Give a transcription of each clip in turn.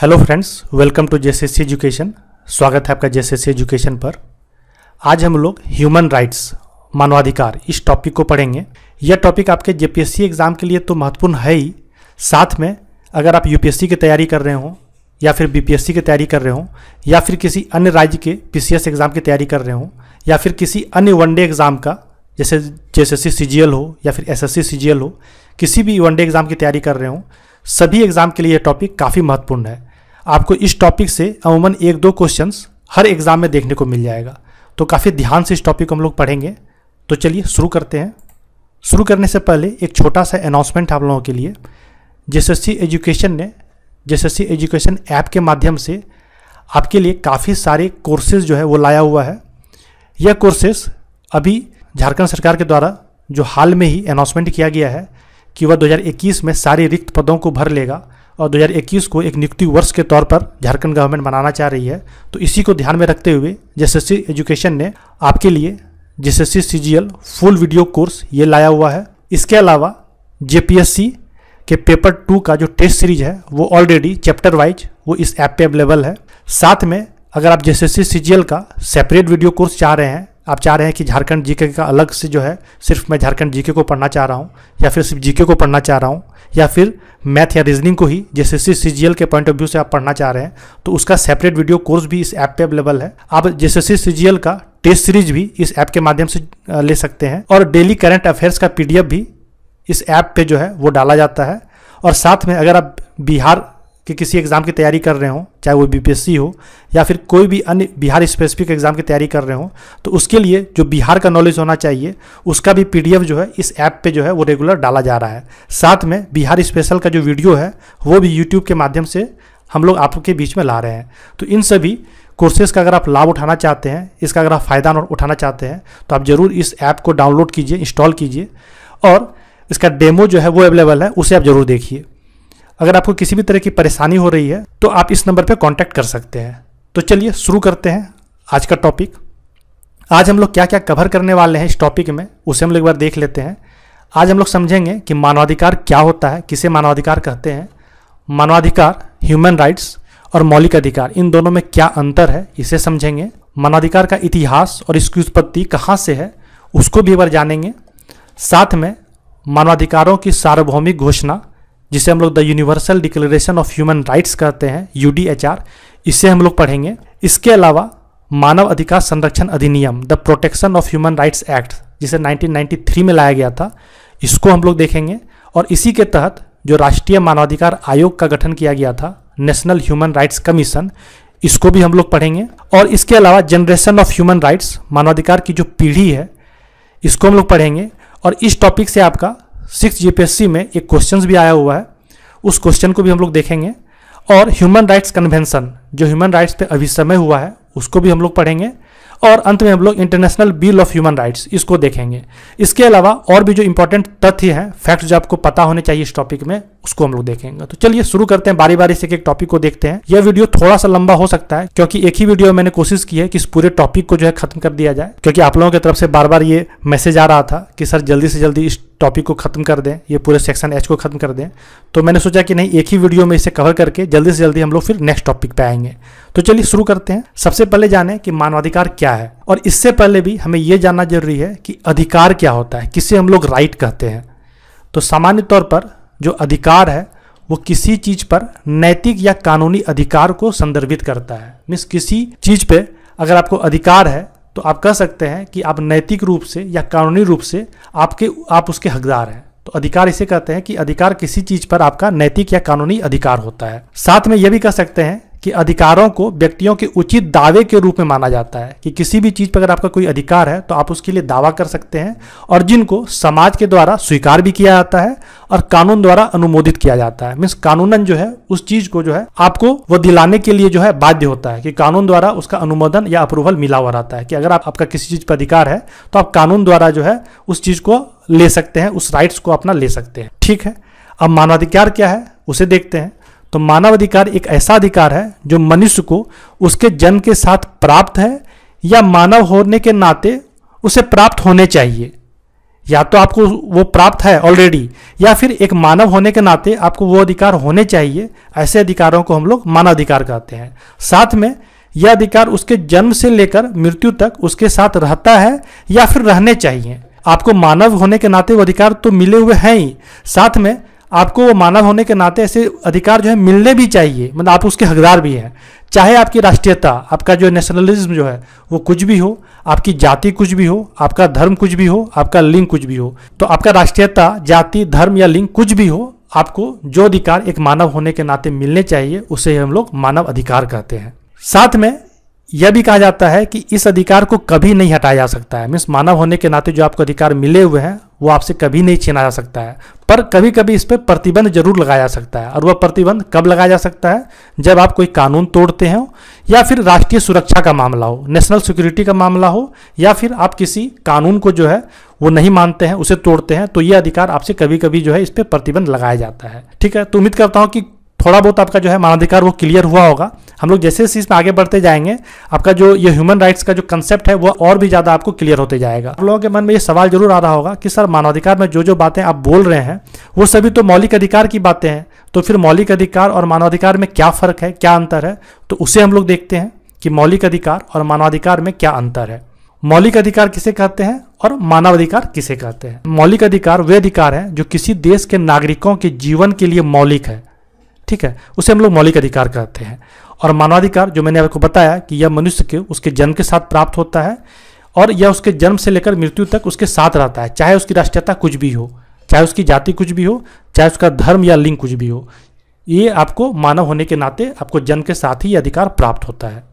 Hello friends welcome to J education स्वागत है आपका जे एजुकेशन पर आज हम लोग ह्यूमन राइट्स मानवाधिकार इस टॉपिक को पढ़ेंगे यह टॉपिक आपके जे एग्ज़ाम के लिए तो महत्वपूर्ण है ही साथ में अगर आप यूपीएससी की तैयारी कर रहे हो या फिर बीपीएससी की तैयारी कर रहे हो या फिर किसी अन्य राज्य के पी एग्ज़ाम की तैयारी कर रहे हो या फिर किसी अन्य वनडे एग्ज़ाम का जैसे जे एस हो या फिर एस एस हो किसी भी वनडे एग्ज़ाम की तैयारी कर रहे हो सभी एग्ज़ाम के लिए यह टॉपिक काफ़ी महत्वपूर्ण है आपको इस टॉपिक से अमूमन एक दो क्वेश्चंस हर एग्ज़ाम में देखने को मिल जाएगा तो काफ़ी ध्यान से इस टॉपिक को हम लोग पढ़ेंगे तो चलिए शुरू करते हैं शुरू करने से पहले एक छोटा सा अनाउंसमेंट आप लोगों के लिए सी एजुकेशन ने सी एजुकेशन ऐप के माध्यम से आपके लिए काफ़ी सारे कोर्सेज जो है वो लाया हुआ है यह कोर्सेस अभी झारखंड सरकार के द्वारा जो हाल में ही अनाउंसमेंट किया गया है कि वह 2021 में सारे रिक्त पदों को भर लेगा और 2021 को एक नियुक्ति वर्ष के तौर पर झारखंड गवर्नमेंट बनाना चाह रही है तो इसी को ध्यान में रखते हुए जेएसएससी एजुकेशन ने आपके लिए JSSC CGL full video course ये लाया हुआ है इसके अलावा जेपीएससी के पेपर टू का जो टेस्ट सीरीज है वो ऑलरेडी चैप्टर वाइज वो इस ऐप पे अवेलेबल है साथ में अगर आप जेएसएससी सीजीएल का सेपरेट वीडियो कोर्स चाह रहे हैं आप चाह रहे हैं कि झारखंड जीके का अलग से जो है सिर्फ मैं झारखंड जीके को पढ़ना चाह रहा हूँ या फिर सिर्फ जीके को पढ़ना चाह रहा हूँ या फिर मैथ या रीजनिंग को ही जैसे सी सी के पॉइंट ऑफ व्यू से आप पढ़ना चाह रहे हैं तो उसका सेपरेट वीडियो कोर्स भी इस ऐप पे अवेलेबल है आप जैसे सी सी का टेस्ट सीरीज भी इस ऐप के माध्यम से ले सकते हैं और डेली करंट अफेयर्स का पीडीएफ भी इस ऐप पे जो है वो डाला जाता है और साथ में अगर आप बिहार कि किसी एग्ज़ाम की तैयारी कर रहे हों चाहे वो बीपीएससी हो या फिर कोई भी अन्य बिहार स्पेसिफिक एग्ज़ाम की तैयारी कर रहे हों तो उसके लिए जो बिहार का नॉलेज होना चाहिए उसका भी पीडीएफ जो है इस ऐप पे जो है वो रेगुलर डाला जा रहा है साथ में बिहार स्पेशल का जो वीडियो है वो भी यूट्यूब के माध्यम से हम लोग आपके बीच में ला रहे हैं तो इन सभी कोर्सेज़ का अगर आप लाभ उठाना चाहते हैं इसका अगर आप फ़ायदा उठाना चाहते हैं तो आप ज़रूर इस ऐप को डाउनलोड कीजिए इंस्टॉल कीजिए और इसका डेमो जो है वो अवेलेबल है उसे आप ज़रूर देखिए अगर आपको किसी भी तरह की परेशानी हो रही है तो आप इस नंबर पर कॉन्टैक्ट कर सकते हैं तो चलिए शुरू करते हैं आज का टॉपिक आज हम लोग क्या क्या कवर करने वाले हैं इस टॉपिक में उसे हम लोग एक बार देख लेते हैं आज हम लोग समझेंगे कि मानवाधिकार क्या होता है किसे मानवाधिकार कहते हैं मानवाधिकार ह्यूमन राइट्स और मौलिक अधिकार इन दोनों में क्या अंतर है इसे समझेंगे मानवाधिकार का इतिहास और इसकी उत्पत्ति कहाँ से है उसको भी एक बार जानेंगे साथ में मानवाधिकारों की सार्वभौमिक घोषणा जिसे हम लोग the universal declaration of human rights कहते हैं यू इसे हम लोग पढ़ेंगे इसके अलावा मानव अधिकार संरक्षण अधिनियम the protection of human rights act जिसे 1993 में लाया गया था इसको हम लोग देखेंगे और इसी के तहत जो राष्ट्रीय मानवाधिकार आयोग का गठन किया गया था नेशनल ह्यूमन राइट्स कमीशन इसको भी हम लोग पढ़ेंगे और इसके अलावा जनरेशन ऑफ ह्यूमन राइट्स मानवाधिकार की जो पीढ़ी है इसको हम लोग पढ़ेंगे और इस टॉपिक से आपका सिक्स जीपीएससी में एक क्वेश्चन भी आया हुआ है उस क्वेश्चन को भी हम लोग देखेंगे और ह्यूमन राइट्स कन्वेंशन जो ह्यूमन राइट्स पे अभी समय हुआ है उसको भी हम लोग पढ़ेंगे और अंत में हम लोग international bill of human rights इसको देखेंगे इसके अलावा और भी जो इंपॉर्टेंट तथ्य हैं फैक्ट्स जो आपको पता होने चाहिए इस टॉपिक में उसको हम लोग देखेंगे तो चलिए शुरू करते हैं बारी बारी से एक टॉपिक को देखते हैं यह वीडियो थोड़ा सा लंबा हो सकता है क्योंकि एक ही वीडियो मैंने कोशिश की है कि इस पूरे टॉपिक को जो है खत्म कर दिया जाए क्योंकि आप लोगों की तरफ से बार बार ये मैसेज आ रहा था कि सर जल्दी से जल्दी इस टॉपिक को खत्म कर दें ये पूरे सेक्शन एच को खत्म कर दें तो मैंने सोचा कि नहीं एक ही वीडियो में इसे कवर करके जल्दी से जल्दी हम लोग फिर नेक्स्ट टॉपिक पे आएंगे तो चलिए शुरू करते हैं सबसे पहले जाने कि मानवाधिकार क्या है और इससे पहले भी हमें यह जानना जरूरी है कि अधिकार क्या होता है किसे हम लोग राइट कहते हैं तो सामान्य तौर पर जो अधिकार है वो किसी चीज पर नैतिक या कानूनी अधिकार को संदर्भित करता है मीन्स किसी चीज पे अगर आपको अधिकार है तो आप कह सकते हैं कि आप नैतिक रूप से या कानूनी रूप से आपके आप उसके हकदार हैं तो अधिकार इसे कहते हैं कि अधिकार किसी चीज पर आपका नैतिक या कानूनी अधिकार होता है साथ में यह भी कह सकते हैं कि अधिकारों को व्यक्तियों के उचित दावे के रूप में माना जाता है कि किसी भी चीज़ पर अगर आपका कोई अधिकार है तो आप उसके लिए दावा कर सकते हैं और जिनको समाज के द्वारा स्वीकार भी किया जाता है और कानून द्वारा अनुमोदित किया जाता है मीन्स कानूनन जो है उस चीज़ को जो है आपको वो दिलाने के लिए जो है बाध्य होता है कि कानून द्वारा उसका अनुमोदन या अप्रूवल मिला हुआ रहता है कि अगर आप, आपका किसी चीज़ पर अधिकार है तो आप कानून द्वारा जो है उस चीज़ को ले सकते हैं उस राइट्स को अपना ले सकते हैं ठीक है अब मानवाधिकार क्या है उसे देखते हैं तो मानव अधिकार एक ऐसा अधिकार है जो मनुष्य को उसके जन्म के साथ प्राप्त है या मानव होने के नाते उसे प्राप्त होने चाहिए या तो आपको वो प्राप्त है ऑलरेडी या फिर एक मानव होने के नाते आपको वो अधिकार होने चाहिए ऐसे अधिकारों को हम लोग मानवाधिकार कहते हैं साथ में यह अधिकार उसके जन्म से लेकर मृत्यु तक उसके साथ रहता है या फिर रहने चाहिए आपको मानव होने के नाते वो अधिकार तो मिले हुए हैं ही साथ में आपको वो मानव होने के नाते ऐसे अधिकार जो है मिलने भी चाहिए मतलब आप उसके हकदार भी हैं चाहे आपकी राष्ट्रीयता आपका जो नेशनलिज्म जो है वो कुछ भी हो आपकी जाति कुछ भी हो आपका धर्म कुछ भी हो आपका लिंग कुछ भी हो तो आपका राष्ट्रीयता जाति धर्म या लिंग कुछ भी हो आपको जो अधिकार एक मानव होने के नाते मिलने चाहिए उसे हम लोग मानव अधिकार कहते हैं साथ में यह भी कहा जाता है कि इस अधिकार को कभी नहीं हटाया जा सकता है मीन्स मानव होने के नाते जो आपको अधिकार मिले हुए हैं वो आपसे कभी नहीं छीना जा सकता है पर कभी कभी इस पर प्रतिबंध जरूर लगाया जा सकता है और वह प्रतिबंध कब लगाया जा सकता है जब आप कोई कानून तोड़ते हो या फिर राष्ट्रीय सुरक्षा का मामला हो नेशनल सिक्योरिटी का मामला हो या फिर आप किसी कानून को जो है वो नहीं मानते हैं उसे तोड़ते हैं तो ये अधिकार आपसे कभी कभी जो है इस पर प्रतिबंध लगाया जाता है ठीक है तो उम्मीद करता हूँ कि थोड़ा बहुत आपका जो है मानाधिकार वो क्लियर हुआ होगा हम लोग जैसे जैसे इसमें आगे बढ़ते जाएंगे आपका जो ये ह्यूमन राइट्स का जो कंसेप्ट है वो और भी ज़्यादा आपको क्लियर होते जाएगा आप लोगों के मन में ये सवाल जरूर आ रहा होगा कि सर मानवाधिकार में जो जो बातें आप बोल रहे हैं वो सभी तो मौलिक अधिकार की बातें हैं तो फिर मौलिक अधिकार और मानवाधिकार में क्या फ़र्क है क्या अंतर है तो उसे हम लोग देखते हैं कि मौलिक अधिकार और मानवाधिकार में क्या अंतर है मौलिक अधिकार किसे कहते हैं और मानवाधिकार किसे कहते हैं मौलिक अधिकार वे अधिकार हैं जो किसी देश के नागरिकों के जीवन के लिए मौलिक है ठीक है उसे हम लोग मौलिक अधिकार कहते हैं और मानवाधिकार जो मैंने आपको बताया कि यह मनुष्य के उसके जन्म के साथ प्राप्त होता है और यह उसके जन्म से लेकर मृत्यु तक उसके साथ रहता है चाहे उसकी राष्ट्रीयता कुछ भी हो चाहे उसकी जाति कुछ भी हो चाहे उसका धर्म या लिंग कुछ भी हो ये आपको मानव होने के नाते आपको जन्म के साथ ही अधिकार प्राप्त होता है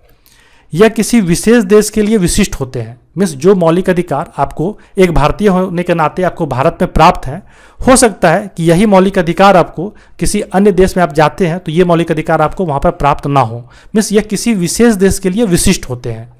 यह किसी विशेष देश के लिए विशिष्ट होते हैं मीन्स जो मौलिक अधिकार आपको एक भारतीय होने के नाते आपको भारत में प्राप्त हैं हो सकता है कि यही मौलिक अधिकार आपको किसी अन्य देश में आप जाते हैं तो ये मौलिक अधिकार आपको वहाँ पर प्राप्त ना हो मीन्स यह किसी विशेष देश के लिए विशिष्ट होते हैं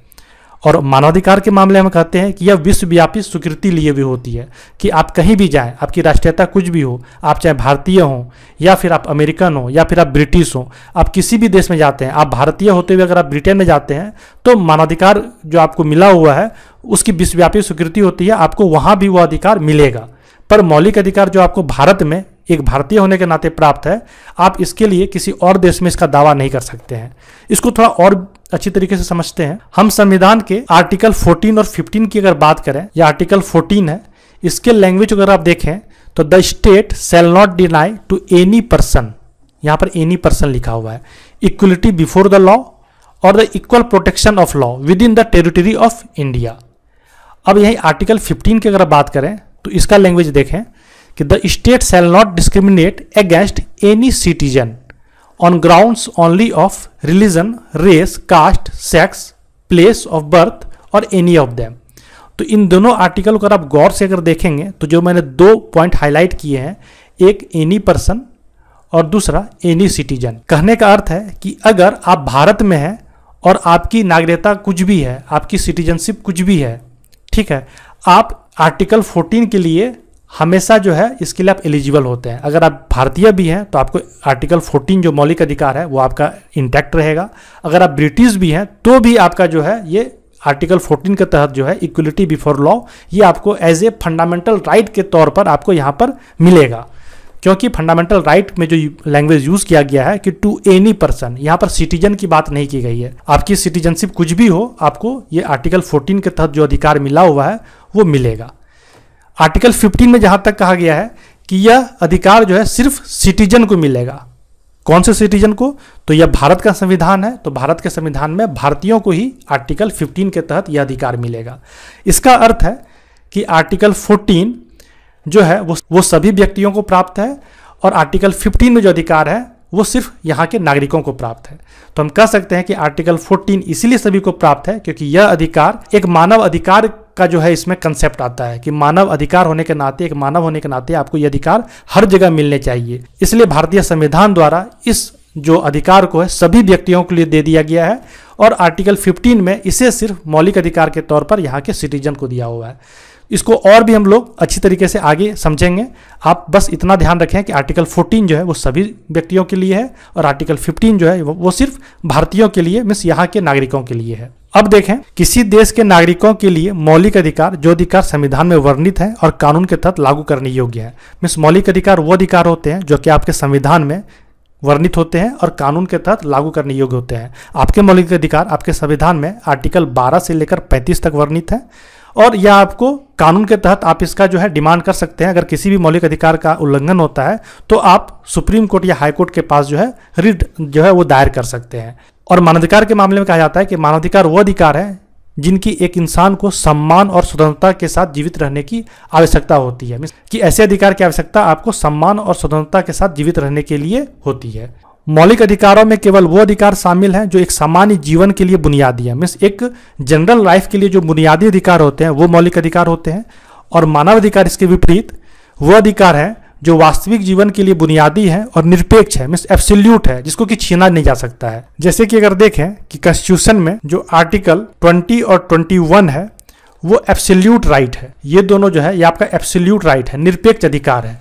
और मानवाधिकार के मामले हम कहते हैं कि यह विश्वव्यापी स्वीकृति लिए भी होती है कि आप कहीं भी जाएं आपकी राष्ट्रीयता कुछ भी हो आप चाहे भारतीय हों या फिर आप अमेरिकन हो या फिर आप ब्रिटिश हो आप किसी भी देश में जाते हैं आप भारतीय होते हुए अगर आप ब्रिटेन में जाते हैं तो मानवाधिकार जो आपको मिला हुआ है उसकी विश्वव्यापी स्वीकृति होती है आपको वहां भी वो अधिकार मिलेगा पर मौलिक अधिकार जो आपको भारत में एक भारतीय होने के नाते प्राप्त है आप इसके लिए किसी और देश में इसका दावा नहीं कर सकते हैं इसको थोड़ा और अच्छी तरीके से समझते हैं हम संविधान के आर्टिकल 14 और 15 की अगर बात करें या आर्टिकल 14 है इसके लैंग्वेज अगर आप देखें तो the state shall not deny to any person यहां पर एनी पर्सन लिखा हुआ है इक्वलिटी बिफोर द लॉ और the equal protection of law within the territory of India अब यही आर्टिकल 15 की अगर बात करें तो इसका लैंग्वेज देखें कि the state shall not discriminate against any citizen on ground only of religion race caste sex place of birth और एनी ऑफ देम तो इन दोनों आर्टिकल को अगर आप गौर से अगर देखेंगे तो जो मैंने दो पॉइंट हाईलाइट किए हैं एक एनी पर्सन और दूसरा एनी सिटीजन कहने का अर्थ है कि अगर आप भारत में हैं और आपकी नागरिकता कुछ भी है आपकी सिटीजनशिप कुछ भी है ठीक है आप आर्टिकल 14 के लिए हमेशा जो है इसके लिए आप एलिजिबल होते हैं अगर आप भारतीय भी हैं तो आपको आर्टिकल 14 जो मौलिक अधिकार है वो आपका इंटैक्ट रहेगा अगर आप ब्रिटिश भी हैं तो भी आपका जो है ये आर्टिकल 14 के तहत जो है इक्वलिटी बिफोर लॉ ये आपको एज ए फंडामेंटल राइट के तौर पर आपको यहाँ पर मिलेगा क्योंकि फंडामेंटल राइट right में जो लैंग्वेज यूज किया गया है कि टू एनी पर्सन यहाँ पर सिटीजन की बात नहीं की गई है आपकी सिटीजनशिप कुछ भी हो आपको ये आर्टिकल 14 के तहत जो अधिकार मिला हुआ है वो मिलेगा आर्टिकल 15 में जहाँ तक कहा गया है कि यह अधिकार जो है सिर्फ सिटीजन को मिलेगा कौन से सिटीजन को तो यह भारत का संविधान है तो भारत के संविधान में भारतीयों को ही आर्टिकल 15 के तहत यह अधिकार मिलेगा इसका अर्थ है कि आर्टिकल फोर्टीन जो है वो वो सभी व्यक्तियों को प्राप्त है और आर्टिकल 15 में जो अधिकार है वो सिर्फ यहाँ के नागरिकों को प्राप्त है तो हम कह सकते हैं कि आर्टिकल 14 इसीलिए सभी को प्राप्त है क्योंकि यह अधिकार एक मानव अधिकार का जो है इसमें कंसेप्ट आता है कि मानव अधिकार होने के नाते एक मानव होने के नाते आपको ये अधिकार हर जगह मिलने चाहिए इसलिए भारतीय संविधान द्वारा इस जो अधिकार को है सभी व्यक्तियों के लिए दे दिया गया है और आर्टिकल 15 में इसे सिर्फ मौलिक अधिकार के तौर पर यहाँ के सिटीजन को दिया हुआ है इसको और भी हम लोग अच्छी तरीके से आगे समझेंगे आप बस इतना ध्यान रखें कि आर्टिकल 14 जो है वो सभी व्यक्तियों के लिए है और आर्टिकल 15 जो है वो सिर्फ भारतीयों के लिए मिस यहाँ के नागरिकों के लिए है अब देखें किसी देश के नागरिकों के लिए मौलिक अधिकार जो अधिकार संविधान में वर्णित है और कानून के तहत लागू करने योग्य है मिस मौलिक अधिकार वो अधिकार होते हैं जो कि आपके संविधान में वर्णित होते हैं और कानून के तहत लागू करने योग्य होते हैं आपके मौलिक अधिकार आपके संविधान में आर्टिकल 12 से लेकर 35 तक वर्णित है और यह आपको कानून के तहत आप इसका जो है डिमांड कर सकते हैं अगर किसी भी मौलिक अधिकार का उल्लंघन होता है तो आप सुप्रीम कोर्ट या हाई कोर्ट के पास जो है रिट जो है वो दायर कर सकते हैं और मानवाधिकार के मामले में कहा जाता है कि मानवाधिकार वो अधिकार है जिनकी एक इंसान को सम्मान और स्वतंत्रता के साथ जीवित रहने की आवश्यकता होती है कि ऐसे अधिकार की आवश्यकता आपको सम्मान और स्वतंत्रता के साथ जीवित रहने के लिए होती है मौलिक अधिकारों में केवल वो अधिकार शामिल हैं जो एक सामान्य जीवन के लिए बुनियादी है मीन्स एक जनरल लाइफ के लिए जो बुनियादी अधिकार होते हैं वो मौलिक अधिकार होते हैं और मानवाधिकार इसके विपरीत वो अधिकार है जो वास्तविक जीवन के लिए बुनियादी है और निरपेक्ष है मीन्स एब्सोल्यूट है जिसको कि छीना नहीं जा सकता है जैसे कि अगर देखें कि कॉन्स्टिट्यूशन में जो आर्टिकल 20 और 21 है वो एब्सोल्यूट राइट है ये दोनों जो है ये आपका एब्सोल्यूट राइट है निरपेक्ष अधिकार है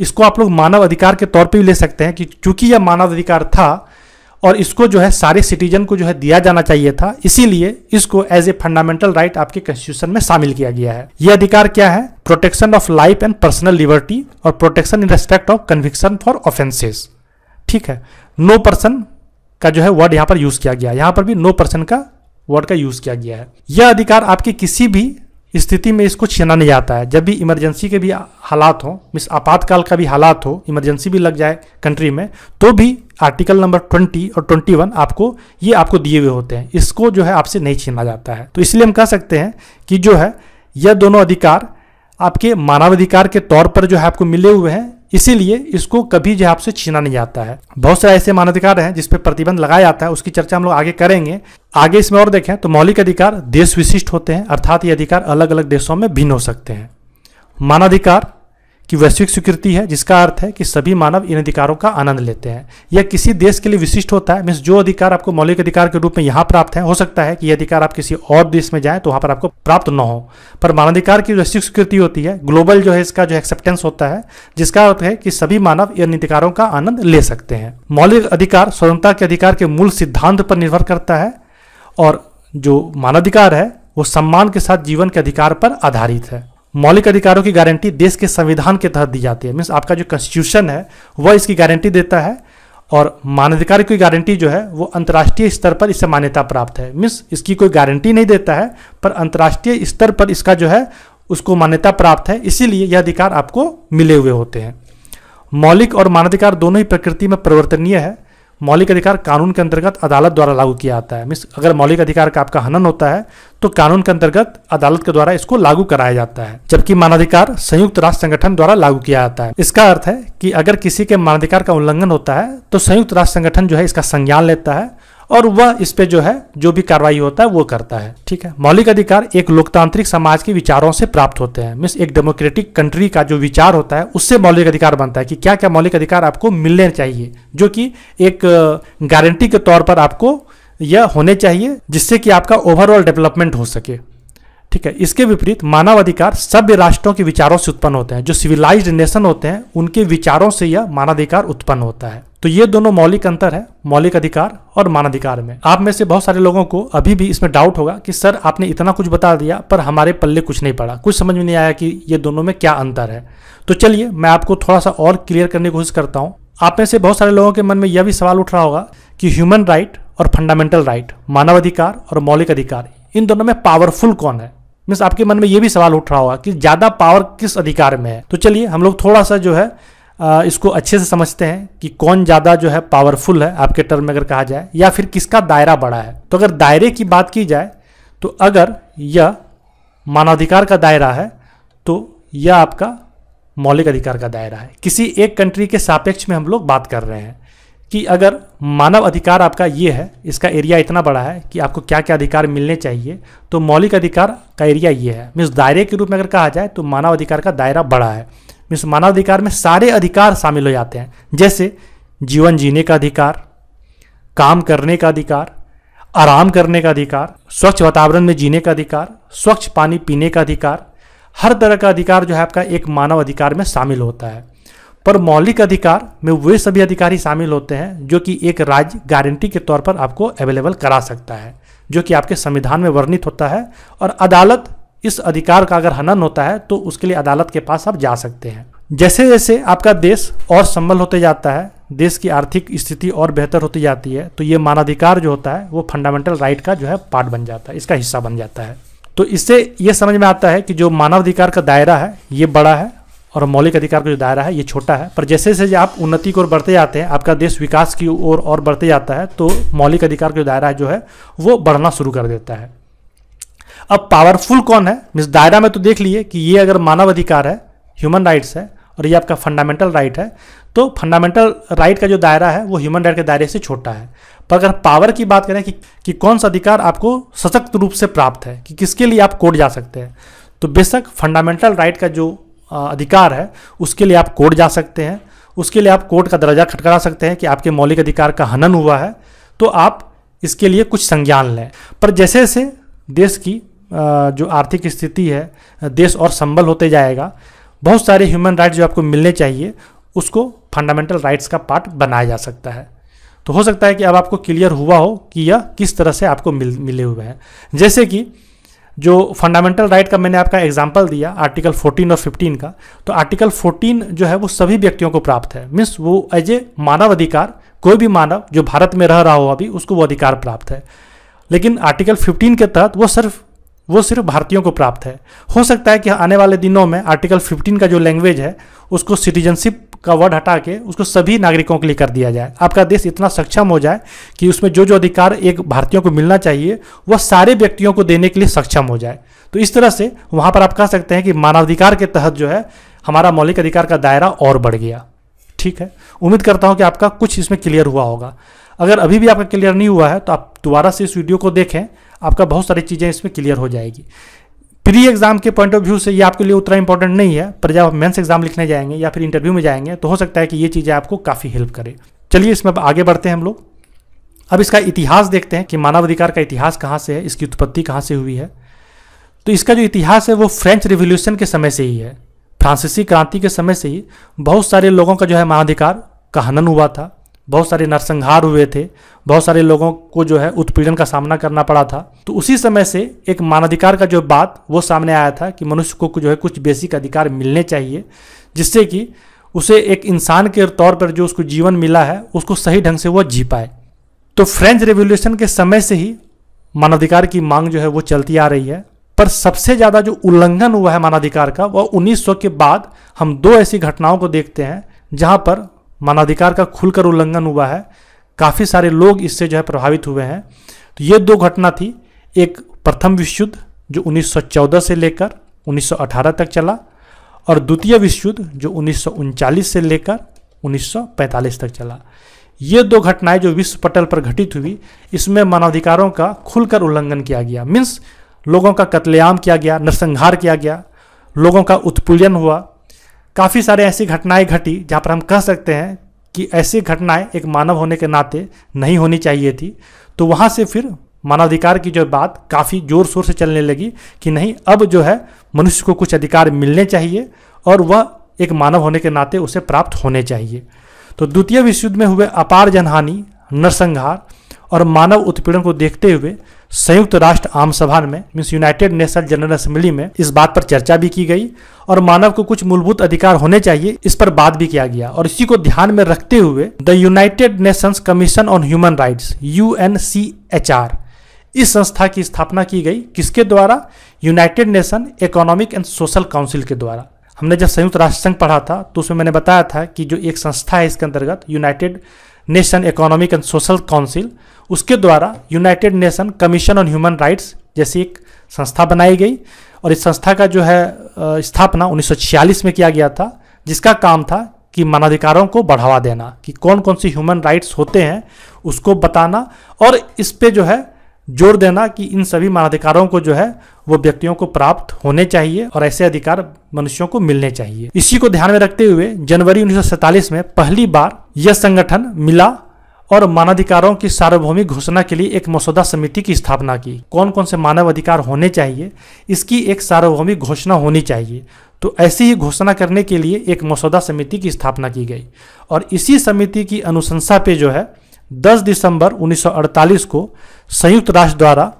इसको आप लोग मानव अधिकार के तौर पे भी ले सकते हैं कि चूंकि यह मानव अधिकार था और इसको जो है सारे सिटीजन को जो है दिया जाना चाहिए था इसीलिए इसको एज ए फंडामेंटल राइट आपके कॉन्स्टिट्यूशन में शामिल किया गया है यह अधिकार क्या है protection of life and personal liberty और protection in respect of conviction for offences ठीक है नो पर्सन का जो है वर्ड यहाँ पर यूज किया गया यहाँ पर भी नो पर्सन का वर्ड का यूज किया गया है यह अधिकार आपके किसी भी स्थिति में इसको छीना नहीं जाता है जब भी इमरजेंसी के भी हालात हो मिस आपातकाल का भी हालात हो इमरजेंसी भी लग जाए कंट्री में तो भी आर्टिकल नंबर 20 और 21 आपको ये आपको दिए हुए होते हैं इसको जो है आपसे नहीं छीना जाता है तो इसलिए हम कह सकते हैं कि जो है यह दोनों अधिकार आपके मानवाधिकार के तौर पर जो है आपको मिले हुए हैं इसीलिए इसको कभी जो आपसे छीना नहीं जाता है बहुत सारे ऐसे मानवाधिकार हैं जिसपे प्रतिबंध लगाया जाता है उसकी चर्चा हम लोग आगे करेंगे आगे इसमें और देखें तो मौलिक अधिकार देश विशिष्ट होते हैं अर्थात ये अधिकार अलग अलग देशों में भिन्न हो सकते हैं मानवाधिकार कि वैश्विक स्वीकृति है जिसका अर्थ है कि सभी मानव इन अधिकारों का आनंद लेते हैं यह किसी देश के लिए विशिष्ट होता है मीन्स जो अधिकार आपको मौलिक अधिकार के रूप में यहाँ प्राप्त है हो सकता है कि यह अधिकार आप किसी और देश में जाएं तो वहाँ पर आपको प्राप्त न हो पर मानवाधिकार की वैश्विक स्वीकृति होती है ग्लोबल जो है इसका जो एक्सेप्टेंस होता है जिसका अर्थ है कि सभी मानव इन अधिकारों का आनंद ले सकते हैं मौलिक अधिकार स्वतंत्रता के अधिकार के मूल सिद्धांत पर निर्भर करता है और जो मानवाधिकार है वो सम्मान के साथ जीवन के अधिकार पर आधारित है मौलिक अधिकारों की गारंटी देश के संविधान के तहत दी जाती है मीन्स आपका जो कॉन्स्टिट्यूशन है वह इसकी गारंटी देता है और मानवाधिकार की गारंटी जो है वो अंतर्राष्ट्रीय स्तर पर इससे मान्यता प्राप्त है मीन्स इसकी कोई गारंटी नहीं देता है पर अंतर्राष्ट्रीय स्तर पर इसका जो है उसको मान्यता प्राप्त है इसीलिए यह अधिकार आपको मिले हुए होते हैं मौलिक और मानवाधिकार दोनों ही प्रकृति में परिवर्तनीय है मौलिक अधिकार कानून के अंतर्गत अदालत द्वारा लागू किया जाता है मीन्स अगर मौलिक अधिकार का आपका हनन होता है तो कानून के अंतर्गत अदालत के द्वारा इसको लागू कराया जाता है जबकि मानवाधिकार संयुक्त राष्ट्र संगठन द्वारा लागू किया जाता है इसका अर्थ है कि अगर किसी के मानवाधिकार का उल्लंघन होता है तो संयुक्त राष्ट्र संगठन जो है इसका संज्ञान लेता है और वह इस पे जो है जो भी कार्रवाई होता है वो करता है ठीक है मौलिक अधिकार एक लोकतांत्रिक समाज के विचारों से प्राप्त होते हैं मीन्स एक डेमोक्रेटिक कंट्री का जो विचार होता है उससे मौलिक अधिकार बनता है कि क्या क्या मौलिक अधिकार आपको मिलने चाहिए जो कि एक गारंटी के तौर पर आपको यह होने चाहिए जिससे कि आपका ओवरऑल डेवलपमेंट हो सके ठीक है इसके विपरीत मानवाधिकार सभ्य राष्ट्रों के विचारों से उत्पन्न होते हैं जो सिविलाइज्ड नेशन होते हैं उनके विचारों से यह मानवाधिकार उत्पन्न होता है तो ये दोनों मौलिक अंतर है मौलिक अधिकार और मानवाधिकार में आप में से बहुत सारे लोगों को अभी भी इसमें डाउट होगा कि सर आपने इतना कुछ बता दिया पर हमारे पल्ले कुछ नहीं पड़ा कुछ समझ में नहीं आया कि ये दोनों में क्या अंतर है तो चलिए मैं आपको थोड़ा सा और क्लियर करने की कोशिश करता हूँ आप में से बहुत सारे लोगों के मन में यह भी सवाल उठ रहा होगा कि ह्यूमन राइट और फंडामेंटल राइट मानवाधिकार और मौलिक अधिकार इन दोनों में पावरफुल कौन है मीन्स आपके मन में ये भी सवाल उठ रहा होगा कि ज़्यादा पावर किस अधिकार में है तो चलिए हम लोग थोड़ा सा जो है इसको अच्छे से समझते हैं कि कौन ज़्यादा जो है पावरफुल है आपके टर्म में अगर कहा जाए या फिर किसका दायरा बड़ा है तो अगर दायरे की बात की जाए तो अगर यह मानवाधिकार का दायरा है तो यह आपका मौलिक अधिकार का दायरा है किसी एक कंट्री के सापेक्ष में हम लोग बात कर रहे हैं कि अगर मानव अधिकार आपका ये है इसका एरिया इतना बड़ा है कि आपको क्या क्या अधिकार मिलने चाहिए तो मौलिक अधिकार का एरिया ये है मीन्स दायरे के रूप में अगर कहा जाए तो मानव अधिकार का दायरा बड़ा है मीन्स मानव अधिकार में सारे अधिकार शामिल हो जाते हैं जैसे जीवन जीने का अधिकार काम करने का अधिकार आराम करने का अधिकार स्वच्छ वातावरण में जीने का अधिकार स्वच्छ पानी पीने का अधिकार हर तरह का अधिकार जो है आपका एक मानव अधिकार में शामिल होता है पर मौलिक अधिकार में वे सभी अधिकारी शामिल होते हैं जो कि एक राज्य गारंटी के तौर पर आपको अवेलेबल करा सकता है जो कि आपके संविधान में वर्णित होता है और अदालत इस अधिकार का अगर हनन होता है तो उसके लिए अदालत के पास आप जा सकते हैं जैसे जैसे आपका देश और संबल होते जाता है देश की आर्थिक स्थिति और बेहतर होती जाती है तो ये मानवाधिकार जो होता है वो फंडामेंटल राइट का जो है पार्ट बन जाता है इसका हिस्सा बन जाता है तो इससे ये समझ में आता है कि जो मानवाधिकार का दायरा है ये बड़ा है और मौलिक अधिकार का जो दायरा है ये छोटा है पर जैसे जैसे आप उन्नति की ओर बढ़ते जाते हैं आपका देश विकास की ओर और, और बढ़ते जाता है तो मौलिक अधिकार का जो दायरा है जो है वो बढ़ना शुरू कर देता है अब पावरफुल कौन है मीन्स दायरा में तो देख लिए कि ये अगर मानव अधिकार है ह्यूमन राइट्स है और ये आपका फंडामेंटल राइट है तो फंडामेंटल राइट का जो दायरा है वो ह्यूमन राइट के दायरे से छोटा है पर अगर पावर की बात करें कि, कि कौन सा अधिकार आपको सशक्त रूप से प्राप्त है कि किसके लिए आप कोर्ट जा सकते हैं तो बेशक फंडामेंटल राइट का जो अधिकार है उसके लिए आप कोर्ट जा सकते हैं उसके लिए आप कोर्ट का दर्जा खटकरा सकते हैं कि आपके मौलिक अधिकार का हनन हुआ है तो आप इसके लिए कुछ संज्ञान लें पर जैसे जैसे देश की जो आर्थिक स्थिति है देश और संबल होते जाएगा बहुत सारे ह्यूमन राइट्स जो आपको मिलने चाहिए उसको फंडामेंटल राइट्स का पार्ट बनाया जा सकता है तो हो सकता है कि अब आपको क्लियर हुआ हो कि यह किस तरह से आपको मिल मिले हुए हैं जैसे कि जो फंडामेंटल राइट का मैंने आपका एग्जाम्पल दिया आर्टिकल 14 और 15 का तो आर्टिकल 14 जो है वो सभी व्यक्तियों को प्राप्त है मीन्स वो एज ए मानव अधिकार कोई भी मानव जो भारत में रह रहा हो अभी उसको वो अधिकार प्राप्त है लेकिन आर्टिकल 15 के तहत वो सिर्फ वो सिर्फ भारतीयों को प्राप्त है हो सकता है कि आने वाले दिनों में आर्टिकल 15 का जो लैंग्वेज है उसको सिटीजनशिप का वर्ड हटा के उसको सभी नागरिकों के लिए कर दिया जाए आपका देश इतना सक्षम हो जाए कि उसमें जो जो अधिकार एक भारतीयों को मिलना चाहिए वह सारे व्यक्तियों को देने के लिए सक्षम हो जाए तो इस तरह से वहाँ पर आप कह सकते हैं कि मानवाधिकार के तहत जो है हमारा मौलिक अधिकार का दायरा और बढ़ गया ठीक है उम्मीद करता हूँ कि आपका कुछ इसमें क्लियर हुआ होगा अगर अभी भी आपका क्लियर नहीं हुआ है तो आप दोबारा से इस वीडियो को देखें आपका बहुत सारी चीज़ें इसमें क्लियर हो जाएगी प्री एग्जाम के पॉइंट ऑफ व्यू से ये आपके लिए उतना इंपॉर्टेंट नहीं है पर जब आप मेन्स एग्जाम लिखने जाएंगे या फिर इंटरव्यू में जाएंगे तो हो सकता है कि ये चीज़ें आपको काफ़ी हेल्प करे चलिए इसमें आगे बढ़ते हैं हम लोग अब इसका इतिहास देखते हैं कि मानवाधिकार का इतिहास कहाँ से है इसकी उत्पत्ति कहाँ से हुई है तो इसका जो इतिहास है वो फ्रेंच रिवोल्यूशन के समय से ही है फ्रांसीसी क्रांति के समय से ही बहुत सारे लोगों का जो है मानवाधिकार का हनन हुआ था बहुत सारे नरसंहार हुए थे बहुत सारे लोगों को जो है उत्पीड़न का सामना करना पड़ा था तो उसी समय से एक मानवाधिकार का जो बात वो सामने आया था कि मनुष्य को जो है कुछ बेसिक अधिकार मिलने चाहिए जिससे कि उसे एक इंसान के तौर पर जो उसको जीवन मिला है उसको सही ढंग से वह जी पाए तो फ्रेंच रेवोल्यूशन के समय से ही मानवाधिकार की मांग जो है वो चलती आ रही है पर सबसे ज़्यादा जो उल्लंघन हुआ है मानवाधिकार का वह 1900 के बाद हम दो ऐसी घटनाओं को देखते हैं जहाँ पर मानवाधिकार का खुलकर उल्लंघन हुआ है काफ़ी सारे लोग इससे जो है प्रभावित हुए हैं तो ये दो घटना थी एक प्रथम विश्व युद्ध जो 1914 से लेकर 1918 तक चला और द्वितीय विश्व युद्ध जो उन्नीस से लेकर 1945 तक चला ये दो घटनाएं जो विश्व पटल पर घटित हुई इसमें मानवाधिकारों का खुलकर उल्लंघन किया गया मीन्स लोगों का कत्लेआम किया गया नरसंहार किया गया लोगों का उत्पीड़न हुआ काफ़ी सारे ऐसी घटनाएं घटी जहाँ पर हम कह सकते हैं कि ऐसी घटनाएं एक मानव होने के नाते नहीं होनी चाहिए थी तो वहाँ से फिर मानवाधिकार की जो बात काफ़ी ज़ोर शोर से चलने लगी कि नहीं अब जो है मनुष्य को कुछ अधिकार मिलने चाहिए और वह एक मानव होने के नाते उसे प्राप्त होने चाहिए तो द्वितीय विश्व युद्ध में हुए अपार जनहानि नरसंहार और मानव उत्पीड़न को देखते हुए संयुक्त राष्ट्र आम सभा में means united national general assembly में इस बात पर चर्चा भी की गई और मानव को कुछ मूलभूत अधिकार होने चाहिए इस पर बात भी किया गया और इसी को ध्यान में रखते हुए the United nations commission on human rights U इस संस्था की स्थापना की गई किसके द्वारा united nation economic and social council के द्वारा हमने जब संयुक्त राष्ट्र संघ पढ़ा था तो उसमें मैंने बताया था कि जो एक संस्था है इसके अंतर्गत united nation economic and social council उसके द्वारा united nation commission on human rights जैसी एक संस्था बनाई गई और इस संस्था का जो है स्थापना 1946 में किया गया था जिसका काम था कि मानवाधिकारों को बढ़ावा देना कि कौन कौन सी ह्यूमन राइट्स होते हैं उसको बताना और इस पर जो है जोर देना कि इन सभी मानवाधिकारों को जो है वो व्यक्तियों को प्राप्त होने चाहिए और ऐसे अधिकार मनुष्यों को मिलने चाहिए इसी को ध्यान में रखते हुए जनवरी उन्नीस में पहली बार यह संगठन मिला और मानवाधिकारों की सार्वभौमिक घोषणा के लिए एक मसौदा समिति की स्थापना की कौन कौन से मानव अधिकार होने चाहिए इसकी एक सार्वभौमिक घोषणा होनी चाहिए तो ऐसी ही घोषणा करने के लिए एक मसौदा समिति की स्थापना की गई और इसी समिति की अनुशंसा पे जो है 10 दिसंबर 1948 को संयुक्त राष्ट्र द्वारा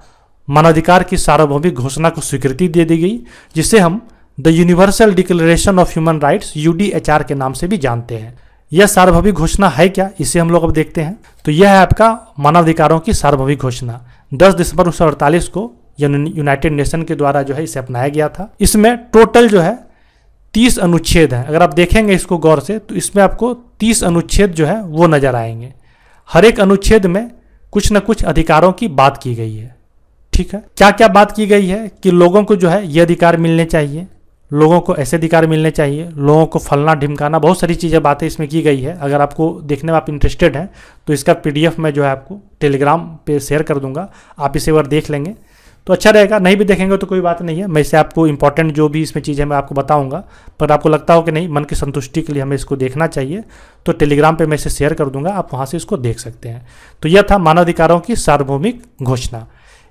मानवाधिकार की सार्वभौमिक घोषणा को स्वीकृति दे दी गई जिसे हम the universal declaration of human rights U के नाम से भी जानते हैं यह सार्वभौमिक घोषणा है क्या इसे हम लोग अब देखते हैं तो यह है आपका मानवाधिकारों की सार्वभौमिक घोषणा 10 दिसंबर उन्नीस को यूनाइटेड नेशन के द्वारा जो है इसे अपनाया गया था इसमें टोटल जो है तीस अनुच्छेद हैं अगर आप देखेंगे इसको गौर से तो इसमें आपको तीस अनुच्छेद जो है वो नजर आएंगे हर एक अनुच्छेद में कुछ न कुछ अधिकारों की बात की गई है ठीक है क्या क्या बात की गई है कि लोगों को जो है ये अधिकार मिलने चाहिए लोगों को ऐसे अधिकार मिलने चाहिए लोगों को फलना ढिमकाना बहुत सारी चीज़ें बातें इसमें की गई है अगर आपको देखने में आप इंटरेस्टेड हैं तो इसका पीडीएफ मैं जो है आपको टेलीग्राम पे शेयर कर दूंगा आप इसे बार देख लेंगे तो अच्छा रहेगा नहीं भी देखेंगे तो कोई बात नहीं है मैं इसे आपको इंपॉर्टेंट जो भी इसमें चीज़ है मैं आपको बताऊंगा पर आपको लगता हो कि नहीं मन की संतुष्टि के लिए हमें इसको देखना चाहिए तो टेलीग्राम पे मैं इसे शेयर कर दूंगा आप वहाँ से इसको देख सकते हैं तो यह था मानवाधिकारों की सार्वभौमिक घोषणा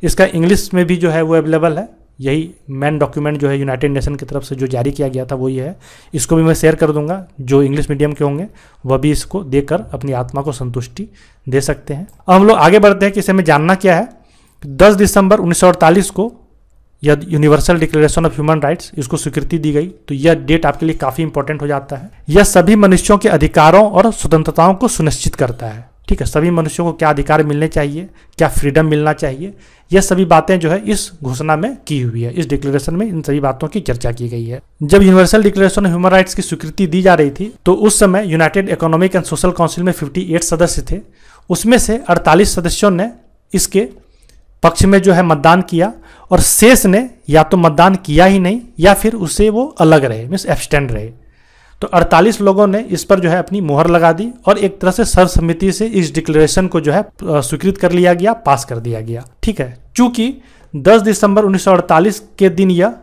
इसका इंग्लिश में भी जो है वो अवेलेबल है यही मेन डॉक्यूमेंट जो है यूनाइटेड नेशन की तरफ से जो जारी किया गया था वो ये है इसको भी मैं शेयर कर दूंगा जो इंग्लिश मीडियम के होंगे वह भी इसको देखकर अपनी आत्मा को संतुष्टि दे सकते हैं अब हम लोग आगे बढ़ते हैं कि इसे हमें जानना क्या है दस दिसंबर उन्नीस को यह universal declaration of human rights इसको स्वीकृति दी गई तो यह डेट आपके लिए काफी इंपॉर्टेंट हो जाता है यह सभी मनुष्यों के अधिकारों और स्वतंत्रताओं को सुनिश्चित करता है ठीक है सभी मनुष्यों को क्या अधिकार मिलने चाहिए क्या फ्रीडम मिलना चाहिए यह सभी बातें जो है इस घोषणा में की हुई है इस डिक्लेरेशन में इन सभी बातों की चर्चा की गई है जब universal declaration of human rights की स्वीकृति दी जा रही थी तो उस समय united economic and social council में 58 सदस्य थे उसमें से 48 सदस्यों ने इसके पक्ष में जो है मतदान किया और शेष ने या तो मतदान किया ही नहीं या फिर उसे वो अलग रहे मीन्स एब्सटेंड रहे तो 48 लोगों ने इस पर जो है अपनी मोहर लगा दी और एक तरह से सर्वसम्मति से इस डिक्लेरेशन को जो है स्वीकृत कर लिया गया पास कर दिया गया ठीक है चूंकि 10 दिसंबर 1948 के दिन यह